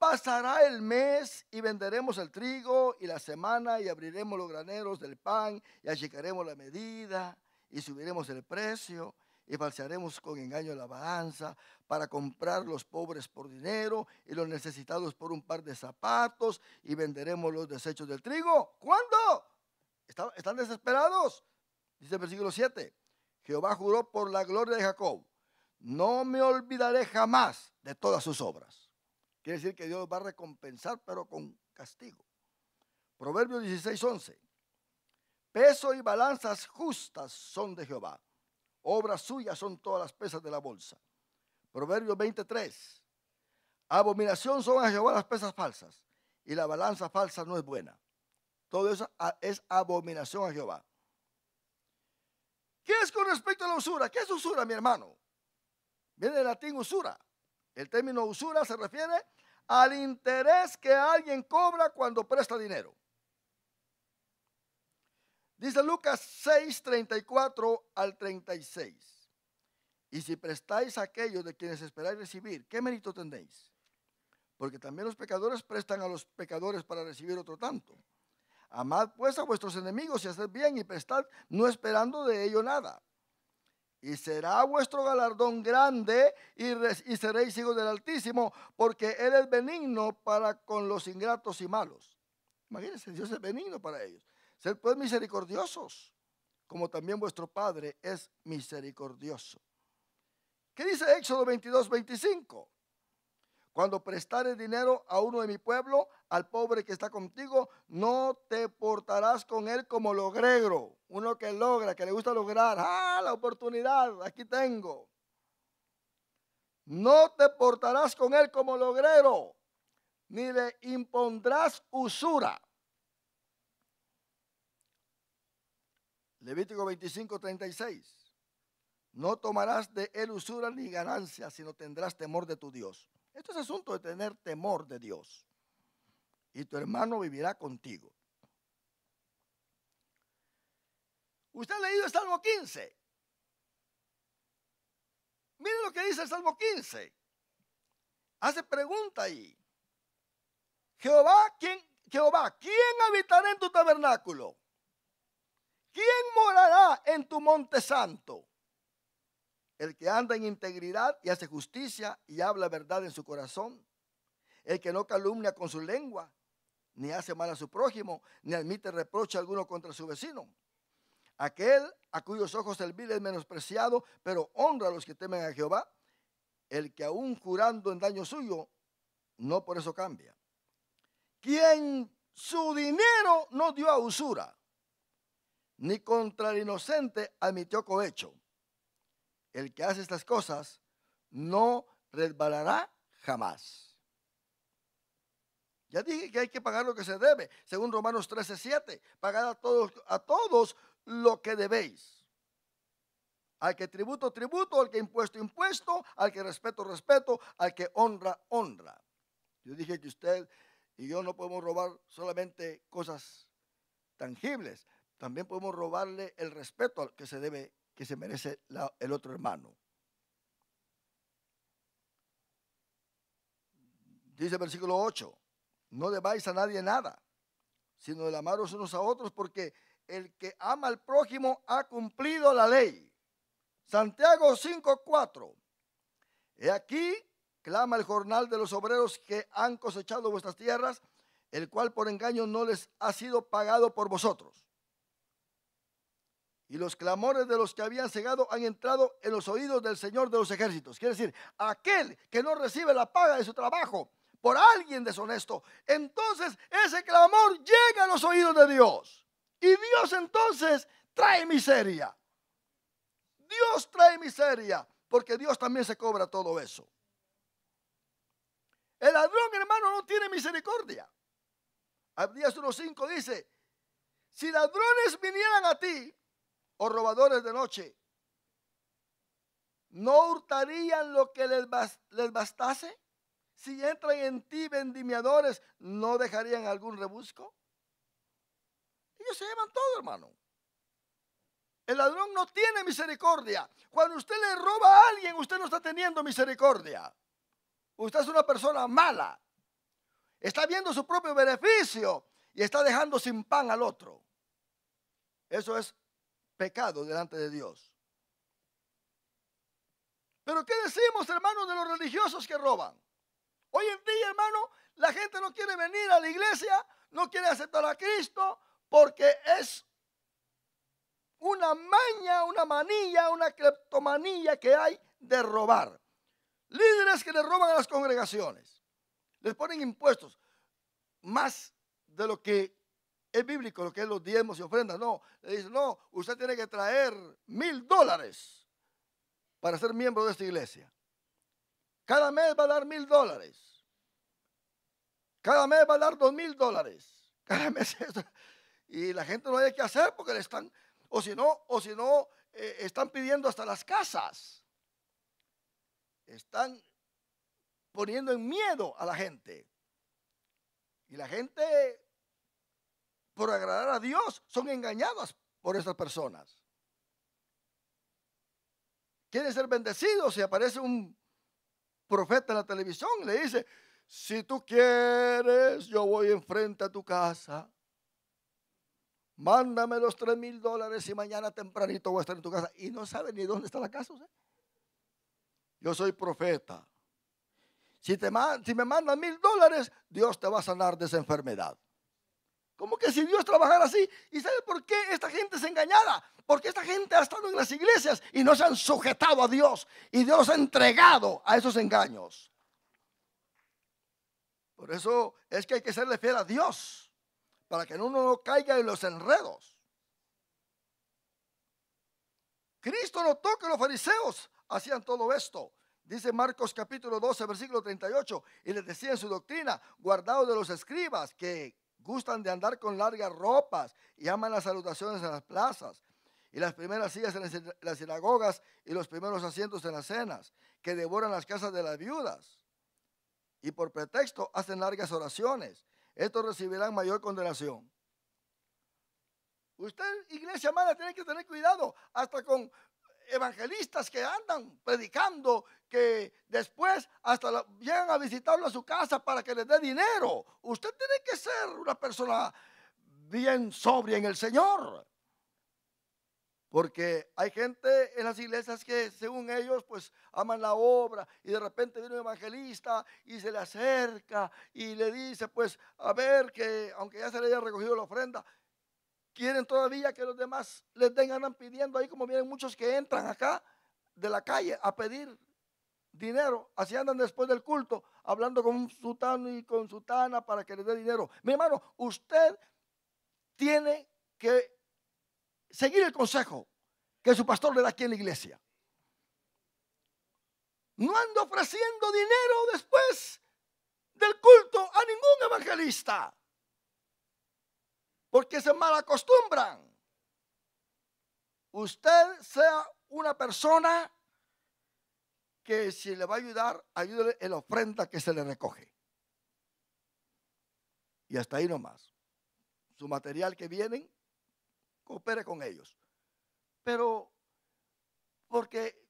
pasará el mes y venderemos el trigo y la semana y abriremos los graneros del pan y achicaremos la medida y subiremos el precio y falsearemos con engaño la balanza para comprar los pobres por dinero y los necesitados por un par de zapatos y venderemos los desechos del trigo. ¿Cuándo? ¿Están, desesperados? Dice el versículo 7. Jehová juró por la gloria de Jacob. No me olvidaré jamás de todas sus obras. Quiere decir que Dios va a recompensar, pero con castigo. Proverbios 16, 11. Peso y balanzas justas son de Jehová Obras suyas son todas las pesas de la bolsa. Proverbios 23. Abominación son a Jehová las pesas falsas y la balanza falsa no es buena. Todo eso es abominación a Jehová. ¿Qué es con respecto a la usura? ¿Qué es usura, mi hermano? Viene del latín usura. El término usura se refiere al interés que alguien cobra cuando presta dinero. Dice Lucas 6, 34 al 36. Y si prestáis a aquellos de quienes esperáis recibir, ¿qué mérito tendréis? Porque también los pecadores prestan a los pecadores para recibir otro tanto. Amad pues a vuestros enemigos y haced bien y prestad, no esperando de ello nada. Y será vuestro galardón grande y, seréis hijos del Altísimo, porque Él es benigno para con los ingratos y malos. Imagínense, Dios es benigno para ellos. Ser pues misericordiosos, como también vuestro Padre es misericordioso. ¿Qué dice Éxodo 22, 25? Cuando prestare dinero a uno de mi pueblo, al pobre que está contigo, no te portarás con él como logrero, uno que logra, que le gusta lograr. Ah, la oportunidad, aquí tengo. No te portarás con él como logrero, ni le impondrás usura. Levítico 25, 36. No tomarás de él usura ni ganancia, sino tendrás temor de tu Dios. Esto es asunto de tener temor de Dios. Y tu hermano vivirá contigo. Usted ha leído el Salmo 15. Mire lo que dice el Salmo 15. Hace pregunta ahí. Jehová, ¿quién, Jehová, ¿quién habitará en tu tabernáculo? ¿Quién morará en tu monte santo? El que anda en integridad y hace justicia y habla verdad en su corazón. El que no calumnia con su lengua, ni hace mal a su prójimo, ni admite reproche alguno contra su vecino. Aquel a cuyos ojos el vil es menospreciado, pero honra a los que temen a Jehová. El que aún jurando en daño suyo, no por eso cambia. Quien su dinero no dio a usura ni contra el inocente admitió cohecho. El que hace estas cosas no resbalará jamás. Ya dije que hay que pagar lo que se debe, según Romanos 13, 7. Pagad a todos, a todos lo que debéis. Al que tributo, tributo, al que impuesto, impuesto, al que respeto, respeto, al que honra, honra. Yo dije que usted y yo no podemos robar solamente cosas tangibles, también podemos robarle el respeto al que se debe, que se merece el otro hermano. Dice el versículo 8, no debáis a nadie nada, sino el amaros unos a otros, porque el que ama al prójimo ha cumplido la ley. Santiago 5:4. He aquí, clama el jornal de los obreros que han cosechado vuestras tierras, el cual por engaño no les ha sido pagado por vosotros y los clamores de los que habían cegado han entrado en los oídos del Señor de los ejércitos. Quiere decir, aquel que no recibe la paga de su trabajo por alguien deshonesto, entonces ese clamor llega a los oídos de Dios. Y Dios entonces trae miseria. Dios trae miseria, porque Dios también se cobra todo eso. El ladrón, hermano, no tiene misericordia. Abdías 1.5 dice, si ladrones vinieran a ti o robadores de noche, ¿no hurtarían lo que les, bastase? Si entran en ti vendimiadores, ¿no dejarían algún rebusco? Ellos se llevan todo, hermano. El ladrón no tiene misericordia. Cuando usted le roba a alguien, usted no está teniendo misericordia. Usted es una persona mala. Está viendo su propio beneficio y está dejando sin pan al otro. Eso es pecado delante de Dios. Pero ¿qué decimos, hermanos, de los religiosos que roban? Hoy en día, hermano, la gente no quiere venir a la iglesia, no quiere aceptar a Cristo, porque es una maña, una manilla, una cleptomanía que hay de robar. Líderes que le roban a las congregaciones, les ponen impuestos más de lo que es bíblico lo que es los diezmos y ofrendas. No, le dice, no, usted tiene que traer mil dólares para ser miembro de esta iglesia. Cada mes va a dar mil dólares. Cada mes va a dar dos mil dólares. Cada mes. Y la gente no hay que hacer porque le están, o si no, o si no, eh, están pidiendo hasta las casas. Están poniendo en miedo a la gente. Y la gente por agradar a Dios son engañadas por esas personas. Quieren ser bendecidos y aparece un profeta en la televisión y le dice, si tú quieres, yo voy enfrente a tu casa. Mándame los tres mil dólares y mañana tempranito voy a estar en tu casa. Y no sabe ni dónde está la casa. Yo soy profeta. Si, te, si me mandan mil dólares, Dios te va a sanar de esa enfermedad. ¿Cómo que si Dios trabajara así? ¿Y sabe por qué esta gente es engañada? Porque esta gente ha estado en las iglesias y no se han sujetado a Dios. Y Dios ha entregado a esos engaños. Por eso es que hay que serle fiel a Dios. Para que uno no caiga en los enredos. Cristo notó que los fariseos hacían todo esto. Dice Marcos capítulo 12, versículo 38, y les decía en su doctrina, guardado de los escribas que gustan de andar con largas ropas y aman las salutaciones en las plazas y las primeras sillas en las sinagogas y los primeros asientos en las cenas, que devoran las casas de las viudas y por pretexto hacen largas oraciones. Estos recibirán mayor condenación. Usted, iglesia amada, tiene que tener cuidado hasta con, evangelistas que andan predicando que después hasta llegan a visitarlo a su casa para que le dé dinero. Usted tiene que ser una persona bien sobria en el Señor. Porque hay gente en las iglesias que según ellos pues aman la obra y de repente viene un evangelista y se le acerca y le dice pues a ver que aunque ya se le haya recogido la ofrenda, Quieren todavía que los demás les den, andan pidiendo ahí, como vienen muchos que entran acá de la calle a pedir dinero. Así andan después del culto, hablando con un sultano y con sultana para que les dé dinero. Mi hermano, usted tiene que seguir el consejo que su pastor le da aquí en la iglesia. No ando ofreciendo dinero después del culto a ningún evangelista porque se malacostumbran. Usted sea una persona que si le va a ayudar, ayúdele en la ofrenda que se le recoge. Y hasta ahí nomás. Su material que vienen, coopere con ellos. Pero porque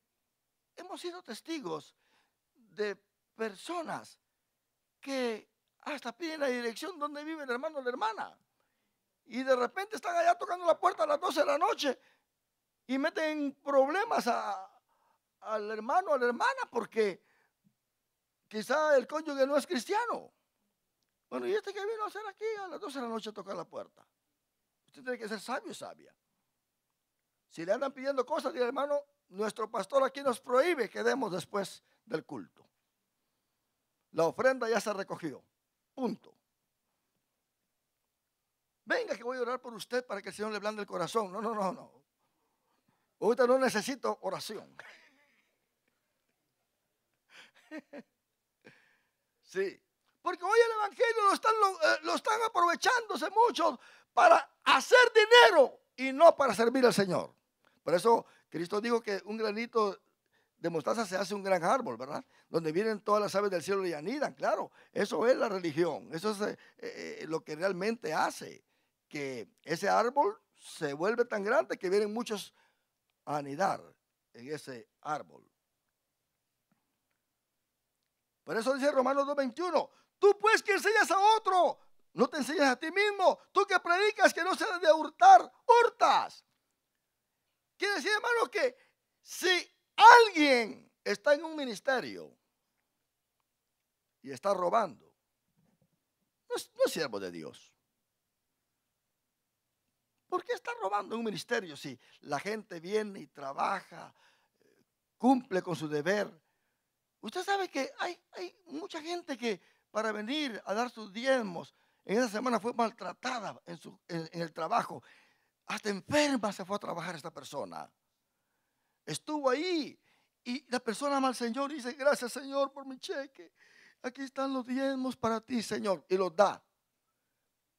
hemos sido testigos de personas que hasta piden la dirección donde vive el hermano o la hermana y de repente están allá tocando la puerta a las 12 de la noche y meten problemas al hermano, a la hermana, porque quizá el cónyuge no es cristiano. Bueno, ¿y este qué vino a hacer aquí a las 12 de la noche a tocar la puerta? Usted tiene que ser sabio, y sabia. Si le andan pidiendo cosas, dile hermano, nuestro pastor aquí nos prohíbe que demos después del culto. La ofrenda ya se recogió. Punto. Venga que voy a orar por usted para que el Señor le blande el corazón. No, no, no, no. Ahorita no necesito oración. Sí. Porque hoy el Evangelio lo están, eh, aprovechándose mucho para hacer dinero y no para servir al Señor. Por eso Cristo dijo que un granito de mostaza se hace un gran árbol, ¿verdad? Donde vienen todas las aves del cielo y anidan, claro. Eso es la religión, eso es eh, eh, lo que realmente hace que ese árbol se vuelve tan grande que vienen muchos a anidar en ese árbol. Por eso dice Romanos 2.21, tú pues que enseñas a otro, no te enseñas a ti mismo, tú que predicas que no se debe hurtar, hurtas. Quiere decir, hermano, que si alguien está en un ministerio y está robando, no es siervo de Dios. ¿Por qué está robando un ministerio si la gente viene y trabaja, cumple con su deber? Usted sabe que hay, mucha gente que para venir a dar sus diezmos, en esa semana fue maltratada en, en el trabajo. Hasta enferma se fue a trabajar esta persona. Estuvo ahí y la persona ama al Señor y dice, gracias Señor por mi cheque. Aquí están los diezmos para ti, Señor. Y los da.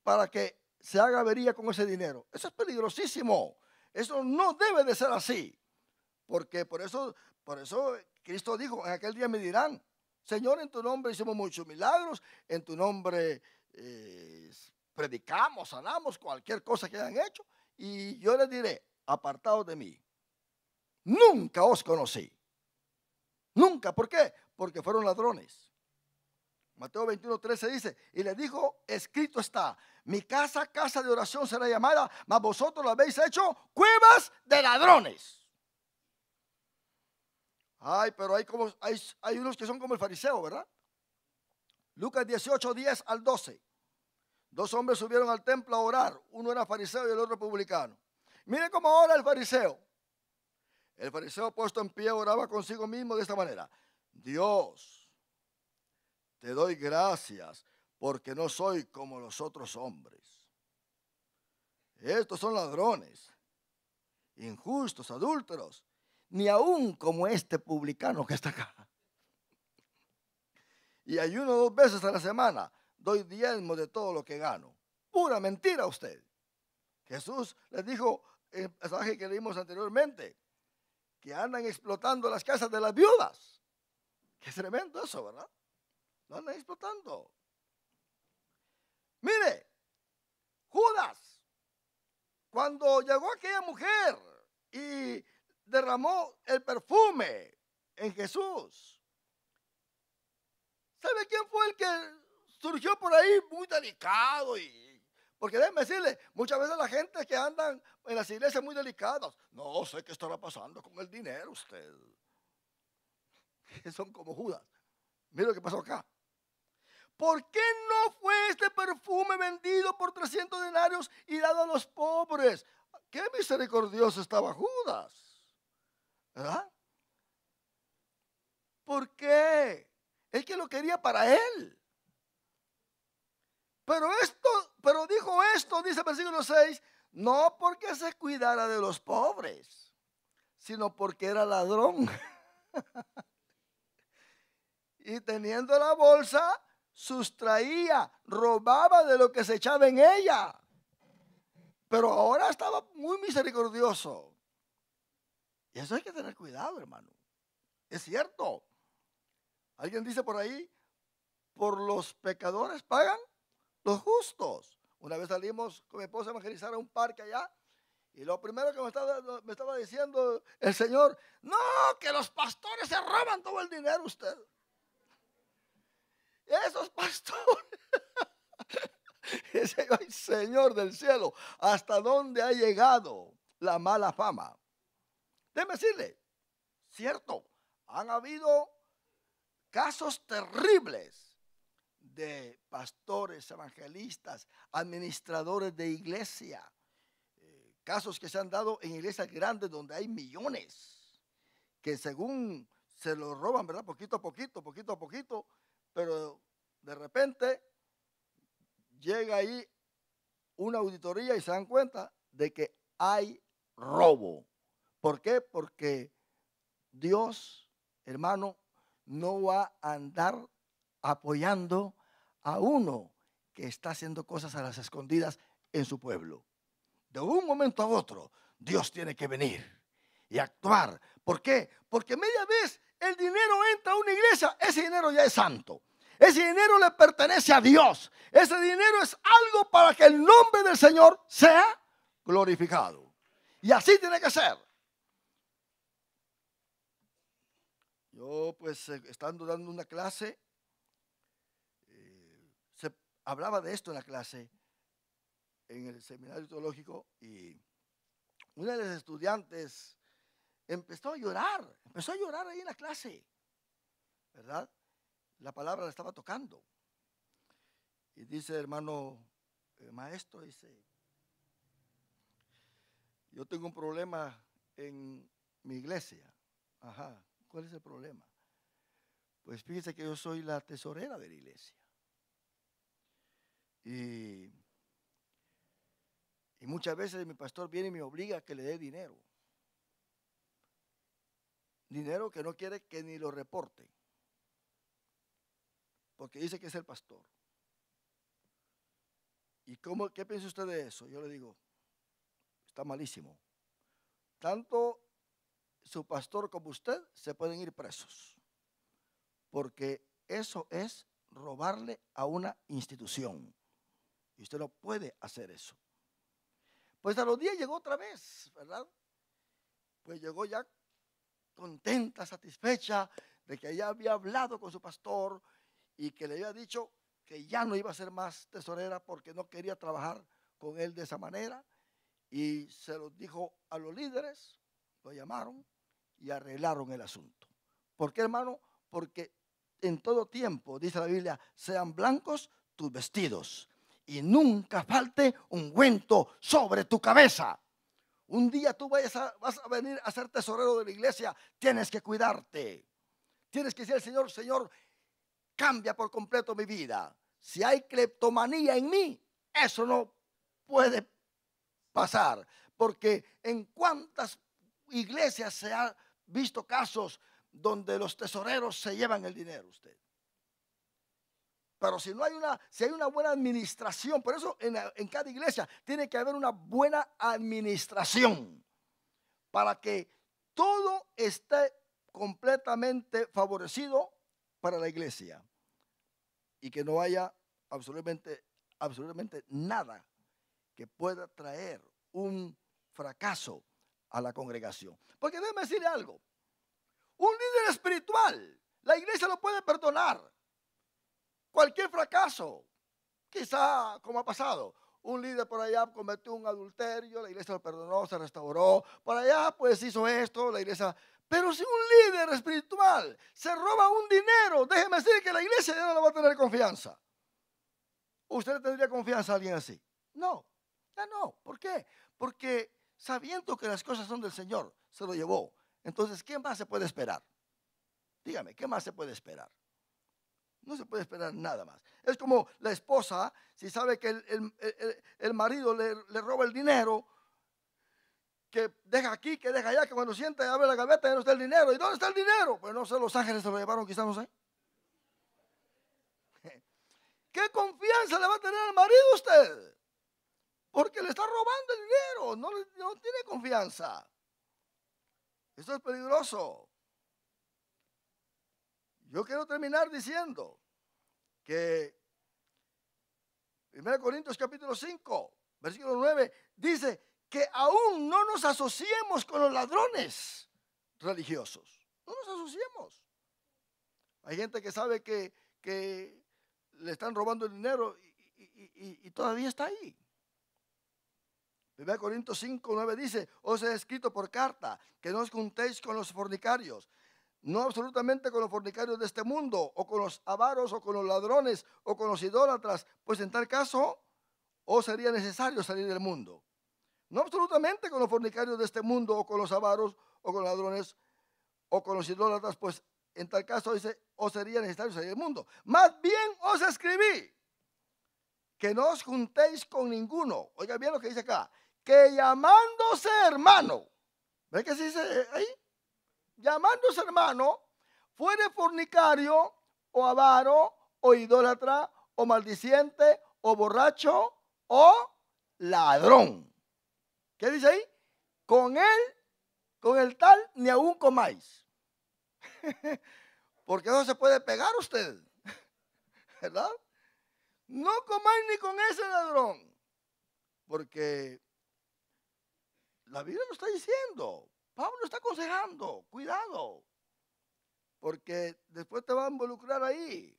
Para que se haga avería con ese dinero. Eso es peligrosísimo. Eso no debe de ser así. Porque por eso, por eso Cristo dijo, en aquel día me dirán, Señor, en tu nombre hicimos muchos milagros, en tu nombre eh, predicamos, sanamos, cualquier cosa que hayan hecho. Y yo les diré, apartados de mí, nunca os conocí. Nunca, ¿por qué? Porque fueron ladrones. Mateo 21, 13 dice, y le dijo, escrito está, mi casa, casa de oración será llamada, mas vosotros la habéis hecho cuevas de ladrones. Ay, pero hay, como, hay, unos que son como el fariseo, ¿verdad? Lucas 18, 10 al 12. Dos hombres subieron al templo a orar, uno era fariseo y el otro republicano. Miren cómo ora el fariseo. El fariseo puesto en pie oraba consigo mismo de esta manera. Dios te doy gracias porque no soy como los otros hombres. Estos son ladrones, injustos, adúlteros, ni aún como este publicano que está acá. Y ayuno dos veces a la semana, doy diezmo de todo lo que gano. Pura mentira usted. Jesús les dijo en el pasaje que leímos anteriormente, que andan explotando las casas de las viudas. Qué tremendo eso, ¿verdad? andan explotando. Mire, Judas, cuando llegó aquella mujer y derramó el perfume en Jesús, ¿sabe quién fue el que surgió por ahí muy delicado y porque déjeme decirle, muchas veces la gente que andan en las iglesias muy delicadas, no sé qué estará pasando con el dinero usted. Son como Judas. mire lo que pasó acá. ¿Por qué no fue este perfume vendido por 300 denarios y dado a los pobres? Qué misericordioso estaba Judas. ¿Verdad? ¿Ah? ¿Por qué? Es que lo quería para él. Pero esto, pero dijo esto, dice el versículo 6, no porque se cuidara de los pobres, sino porque era ladrón. y teniendo la bolsa, sustraía, robaba de lo que se echaba en ella. Pero ahora estaba muy misericordioso. Y eso hay que tener cuidado, hermano. Es cierto. Alguien dice por ahí, por los pecadores pagan los justos. Una vez salimos con mi esposa a evangelizar a un parque allá y lo primero que me estaba, me estaba diciendo el Señor, no, que los pastores se roban todo el dinero usted. Esos pastores. Señor del cielo, ¿hasta dónde ha llegado la mala fama? Déjeme decirle, cierto, han habido casos terribles de pastores, evangelistas, administradores de iglesia, eh, casos que se han dado en iglesias grandes donde hay millones, que según se los roban, ¿verdad? Poquito a poquito, poquito a poquito, pero de repente llega ahí una auditoría y se dan cuenta de que hay robo. ¿Por qué? Porque Dios, hermano, no va a andar apoyando a uno que está haciendo cosas a las escondidas en su pueblo. De un momento a otro, Dios tiene que venir y actuar. ¿Por qué? Porque media vez el dinero entra a una iglesia, ese dinero ya es santo. Ese dinero le pertenece a Dios. Ese dinero es algo para que el nombre del Señor sea glorificado. Y así tiene que ser. Yo pues eh, estando dando una clase, eh, se hablaba de esto en la clase, en el seminario teológico, y una de las estudiantes empezó a llorar, empezó a llorar ahí en la clase, ¿verdad? La palabra la estaba tocando. Y dice, hermano eh, maestro, dice, yo tengo un problema en mi iglesia. Ajá, ¿cuál es el problema? Pues fíjese que yo soy la tesorera de la iglesia. Y, y muchas veces mi pastor viene y me obliga a que le dé dinero. Dinero que no quiere que ni lo reporte. Porque dice que es el pastor. ¿Y cómo, qué piensa usted de eso? Yo le digo, está malísimo. Tanto su pastor como usted se pueden ir presos. Porque eso es robarle a una institución. Y usted no puede hacer eso. Pues a los días llegó otra vez, ¿verdad? Pues llegó ya contenta, satisfecha de que ya había hablado con su pastor y que le había dicho que ya no iba a ser más tesorera porque no quería trabajar con él de esa manera. Y se lo dijo a los líderes, lo llamaron y arreglaron el asunto. ¿Por qué, hermano? Porque en todo tiempo, dice la Biblia, sean blancos tus vestidos y nunca falte ungüento sobre tu cabeza un día tú vayas vas a venir a ser tesorero de la iglesia, tienes que cuidarte. Tienes que decir al Señor, Señor, cambia por completo mi vida. Si hay cleptomanía en mí, eso no puede pasar. Porque en cuántas iglesias se han visto casos donde los tesoreros se llevan el dinero usted. Pero si no hay una, si hay una buena administración, por eso en, en cada iglesia tiene que haber una buena administración para que todo esté completamente favorecido para la iglesia y que no haya absolutamente, absolutamente nada que pueda traer un fracaso a la congregación. Porque déjeme decirle algo, un líder espiritual, la iglesia lo puede perdonar, Cualquier fracaso, quizá como ha pasado, un líder por allá cometió un adulterio, la iglesia lo perdonó, se restauró, por allá pues hizo esto, la iglesia... Pero si un líder espiritual se roba un dinero, déjeme decir que la iglesia ya no le va a tener confianza. ¿Usted tendría confianza a alguien así? No, ya no. ¿Por qué? Porque sabiendo que las cosas son del Señor, se lo llevó. Entonces, ¿qué más se puede esperar? Dígame, ¿qué más se puede esperar? No se puede esperar nada más. Es como la esposa, si sabe que el, marido le, roba el dinero, que deja aquí, que deja allá, que cuando sienta y abre la gaveta ya no está el dinero. ¿Y dónde está el dinero? Pues no sé, los ángeles se lo llevaron, quizás no sé. ¿Qué confianza le va a tener al marido usted? Porque le está robando el dinero, no, no tiene confianza. Esto es peligroso. Yo quiero terminar diciendo que 1 Corintios capítulo 5, versículo 9, dice que aún no nos asociemos con los ladrones religiosos. No nos asociemos. Hay gente que sabe que, le están robando el dinero y, y todavía está ahí. 1 Corintios 5, 9 dice, os he escrito por carta que no os juntéis con los fornicarios, no absolutamente con los fornicarios de este mundo, o con los avaros, o con los ladrones, o con los idólatras, pues en tal caso, o sería necesario salir del mundo. No absolutamente con los fornicarios de este mundo, o con los avaros, o con los ladrones, o con los idólatras, pues en tal caso dice, o sería necesario salir del mundo. Más bien os escribí que no os juntéis con ninguno. Oiga bien lo que dice acá, que llamándose hermano. ¿Ve que se dice eh, ahí? llamándose hermano, fuere fornicario o avaro o idólatra o maldiciente o borracho o ladrón. ¿Qué dice ahí? Con él, con el tal, ni aún comáis. Porque no se puede pegar usted. ¿Verdad? No comáis ni con ese ladrón. Porque la Biblia lo está diciendo. Pablo está aconsejando, cuidado, porque después te va a involucrar ahí.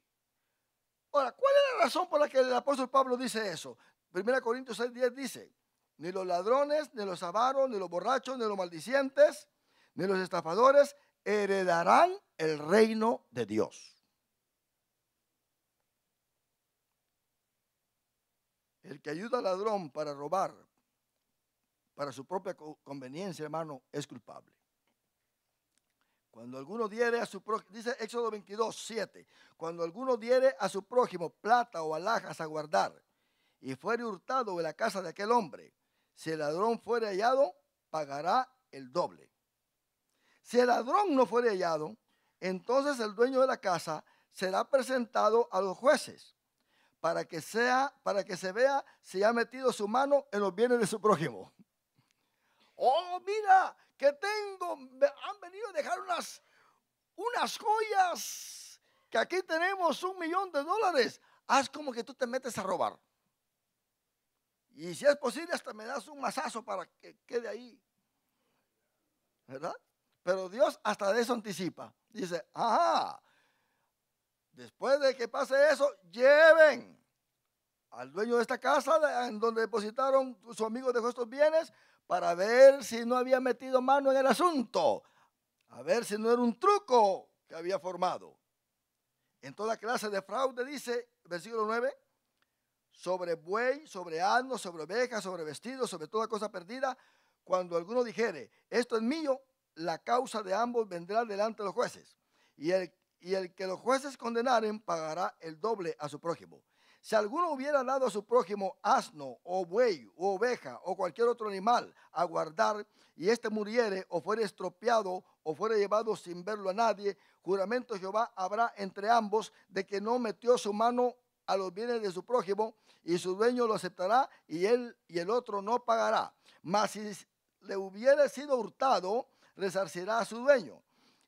Ahora, ¿cuál es la razón por la que el apóstol Pablo dice eso? Primera Corintios 6:10 dice, ni los ladrones, ni los avaros, ni los borrachos, ni los maldicientes, ni los estafadores heredarán el reino de Dios. El que ayuda al ladrón para robar, para su propia conveniencia, hermano, es culpable. Cuando alguno diere a su prójimo, dice Éxodo 22, 7, cuando alguno diere a su prójimo plata o alhajas a guardar y fuere hurtado de la casa de aquel hombre, si el ladrón fuere hallado, pagará el doble. Si el ladrón no fuere hallado, entonces el dueño de la casa será presentado a los jueces para que sea, para que se vea si ha metido su mano en los bienes de su prójimo oh, mira, que tengo, han venido a dejar unas, unas joyas, que aquí tenemos un millón de dólares. Haz como que tú te metes a robar. Y si es posible, hasta me das un mazazo para que quede ahí. ¿Verdad? Pero Dios hasta de eso anticipa. Dice, ajá, después de que pase eso, lleven al dueño de esta casa en donde depositaron, su amigo dejó estos bienes, para ver si no había metido mano en el asunto, a ver si no era un truco que había formado. En toda clase de fraude, dice versículo 9, sobre buey, sobre asno, sobre oveja, sobre vestido, sobre toda cosa perdida, cuando alguno dijere, esto es mío, la causa de ambos vendrá delante de los jueces. Y el, y el que los jueces condenaren pagará el doble a su prójimo. Si alguno hubiera dado a su prójimo asno o buey o oveja o cualquier otro animal a guardar y éste muriere o fuere estropeado o fuere llevado sin verlo a nadie, juramento Jehová habrá entre ambos de que no metió su mano a los bienes de su prójimo y su dueño lo aceptará y él y el otro no pagará. Mas si le hubiere sido hurtado, resarcirá a su dueño.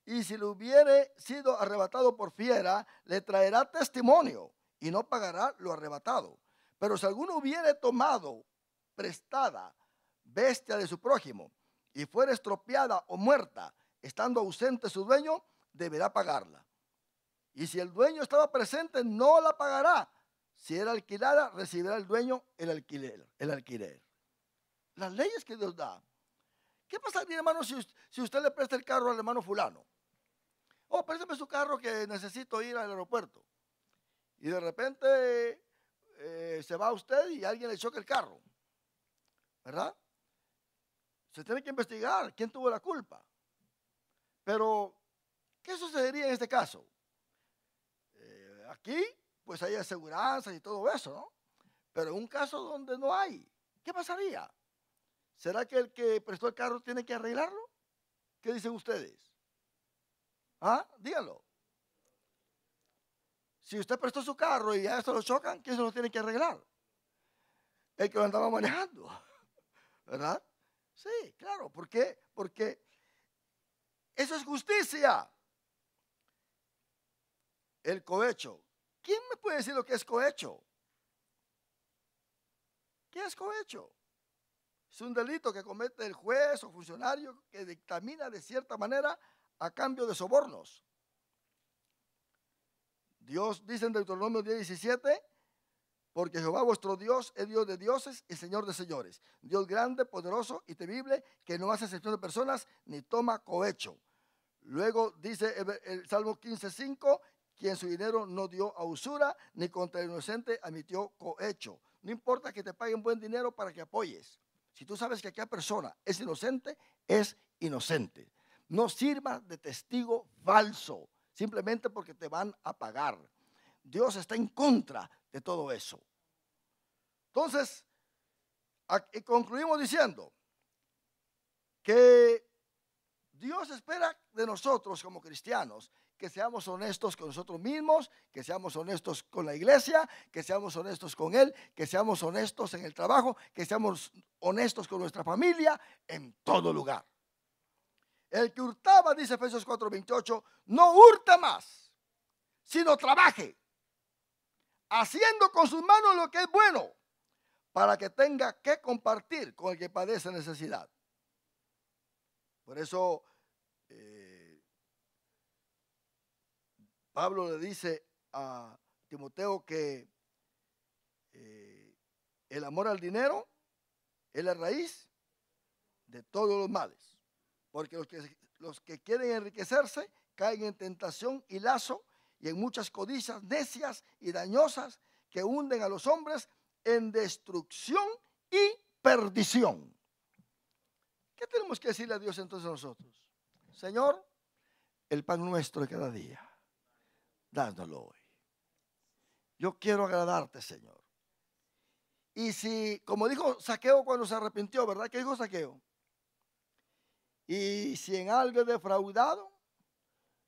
Y si le hubiere sido arrebatado por fiera, le traerá testimonio y no pagará lo arrebatado. Pero si alguno hubiere tomado prestada bestia de su prójimo y fuera estropeada o muerta, estando ausente su dueño, deberá pagarla. Y si el dueño estaba presente, no la pagará. Si era alquilada, recibirá el dueño el alquiler. El alquiler. Las leyes que Dios da. ¿Qué pasaría, hermano, si, si usted le presta el carro al hermano fulano? Oh, préstame su carro que necesito ir al aeropuerto y de repente eh, se va usted y alguien le choca el carro, ¿verdad? Se tiene que investigar quién tuvo la culpa. Pero, ¿qué sucedería en este caso? Eh, aquí, pues hay aseguranzas y todo eso, ¿no? Pero en un caso donde no hay, ¿qué pasaría? ¿Será que el que prestó el carro tiene que arreglarlo? ¿Qué dicen ustedes? ¿Ah? Díganlo. Si usted prestó su carro y a esto lo chocan, ¿quién se lo tiene que arreglar? El que lo andaba manejando. ¿Verdad? Sí, claro. ¿Por qué? Porque eso es justicia. El cohecho. ¿Quién me puede decir lo que es cohecho? ¿Qué es cohecho? Es un delito que comete el juez o funcionario que dictamina de cierta manera a cambio de sobornos. Dios dice en Deuteronomio 10, 17, porque Jehová vuestro Dios es Dios de dioses y Señor de señores, Dios grande, poderoso y temible, que no hace excepción de personas ni toma cohecho. Luego dice el, Salmo 15, 5, quien su dinero no dio a usura, ni contra el inocente admitió cohecho. No importa que te paguen buen dinero para que apoyes. Si tú sabes que aquella persona es inocente, es inocente. No sirva de testigo falso simplemente porque te van a pagar. Dios está en contra de todo eso. Entonces, concluimos diciendo que Dios espera de nosotros como cristianos que seamos honestos con nosotros mismos, que seamos honestos con la iglesia, que seamos honestos con Él, que seamos honestos en el trabajo, que seamos honestos con nuestra familia, en todo lugar. El que hurtaba, dice Efesios 4:28, no hurta más, sino trabaje, haciendo con sus manos lo que es bueno, para que tenga que compartir con el que padece necesidad. Por eso eh, Pablo le dice a Timoteo que eh, el amor al dinero es la raíz de todos los males porque los que, los que quieren enriquecerse caen en tentación y lazo y en muchas codicias necias y dañosas que hunden a los hombres en destrucción y perdición. ¿Qué tenemos que decirle a Dios entonces nosotros? Señor, el pan nuestro de cada día, dándolo hoy. Yo quiero agradarte, Señor. Y si, como dijo Saqueo cuando se arrepintió, ¿verdad? ¿Qué dijo Saqueo? Y si en algo es defraudado,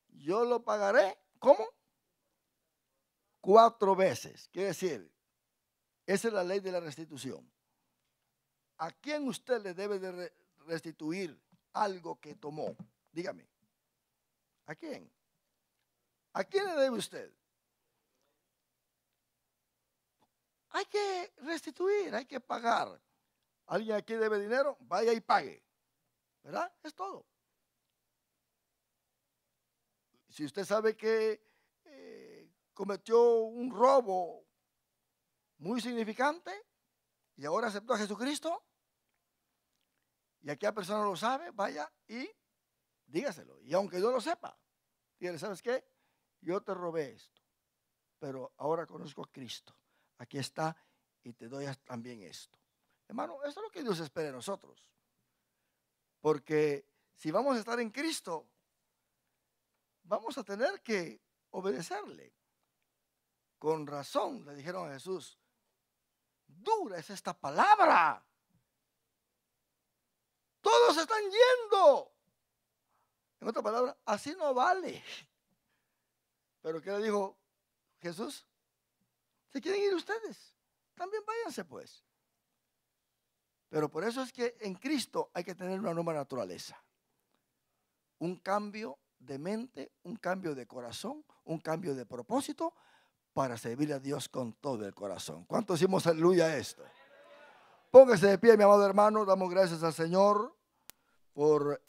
yo lo pagaré. ¿Cómo? Cuatro veces. Quiere decir, esa es la ley de la restitución. ¿A quién usted le debe de restituir algo que tomó? Dígame. ¿A quién? ¿A quién le debe usted? Hay que restituir, hay que pagar. ¿Alguien aquí debe dinero? Vaya y pague. ¿Verdad? Es todo. Si usted sabe que eh, cometió un robo muy significante y ahora aceptó a Jesucristo, y aquella persona lo sabe, vaya y dígaselo. Y aunque yo lo sepa, dígale, ¿sabes qué? Yo te robé esto, pero ahora conozco a Cristo. Aquí está y te doy también esto. Hermano, eso es lo que Dios espera de nosotros. Porque si vamos a estar en Cristo, vamos a tener que obedecerle. Con razón le dijeron a Jesús, dura es esta palabra. Todos están yendo. En otra palabra, así no vale. Pero ¿qué le dijo Jesús? ¿Se quieren ir ustedes? También váyanse pues. Pero por eso es que en Cristo hay que tener una nueva naturaleza. Un cambio de mente, un cambio de corazón, un cambio de propósito para servir a Dios con todo el corazón. ¿Cuánto decimos aleluya a esto? Póngase de pie, mi amado hermano. Damos gracias al Señor por...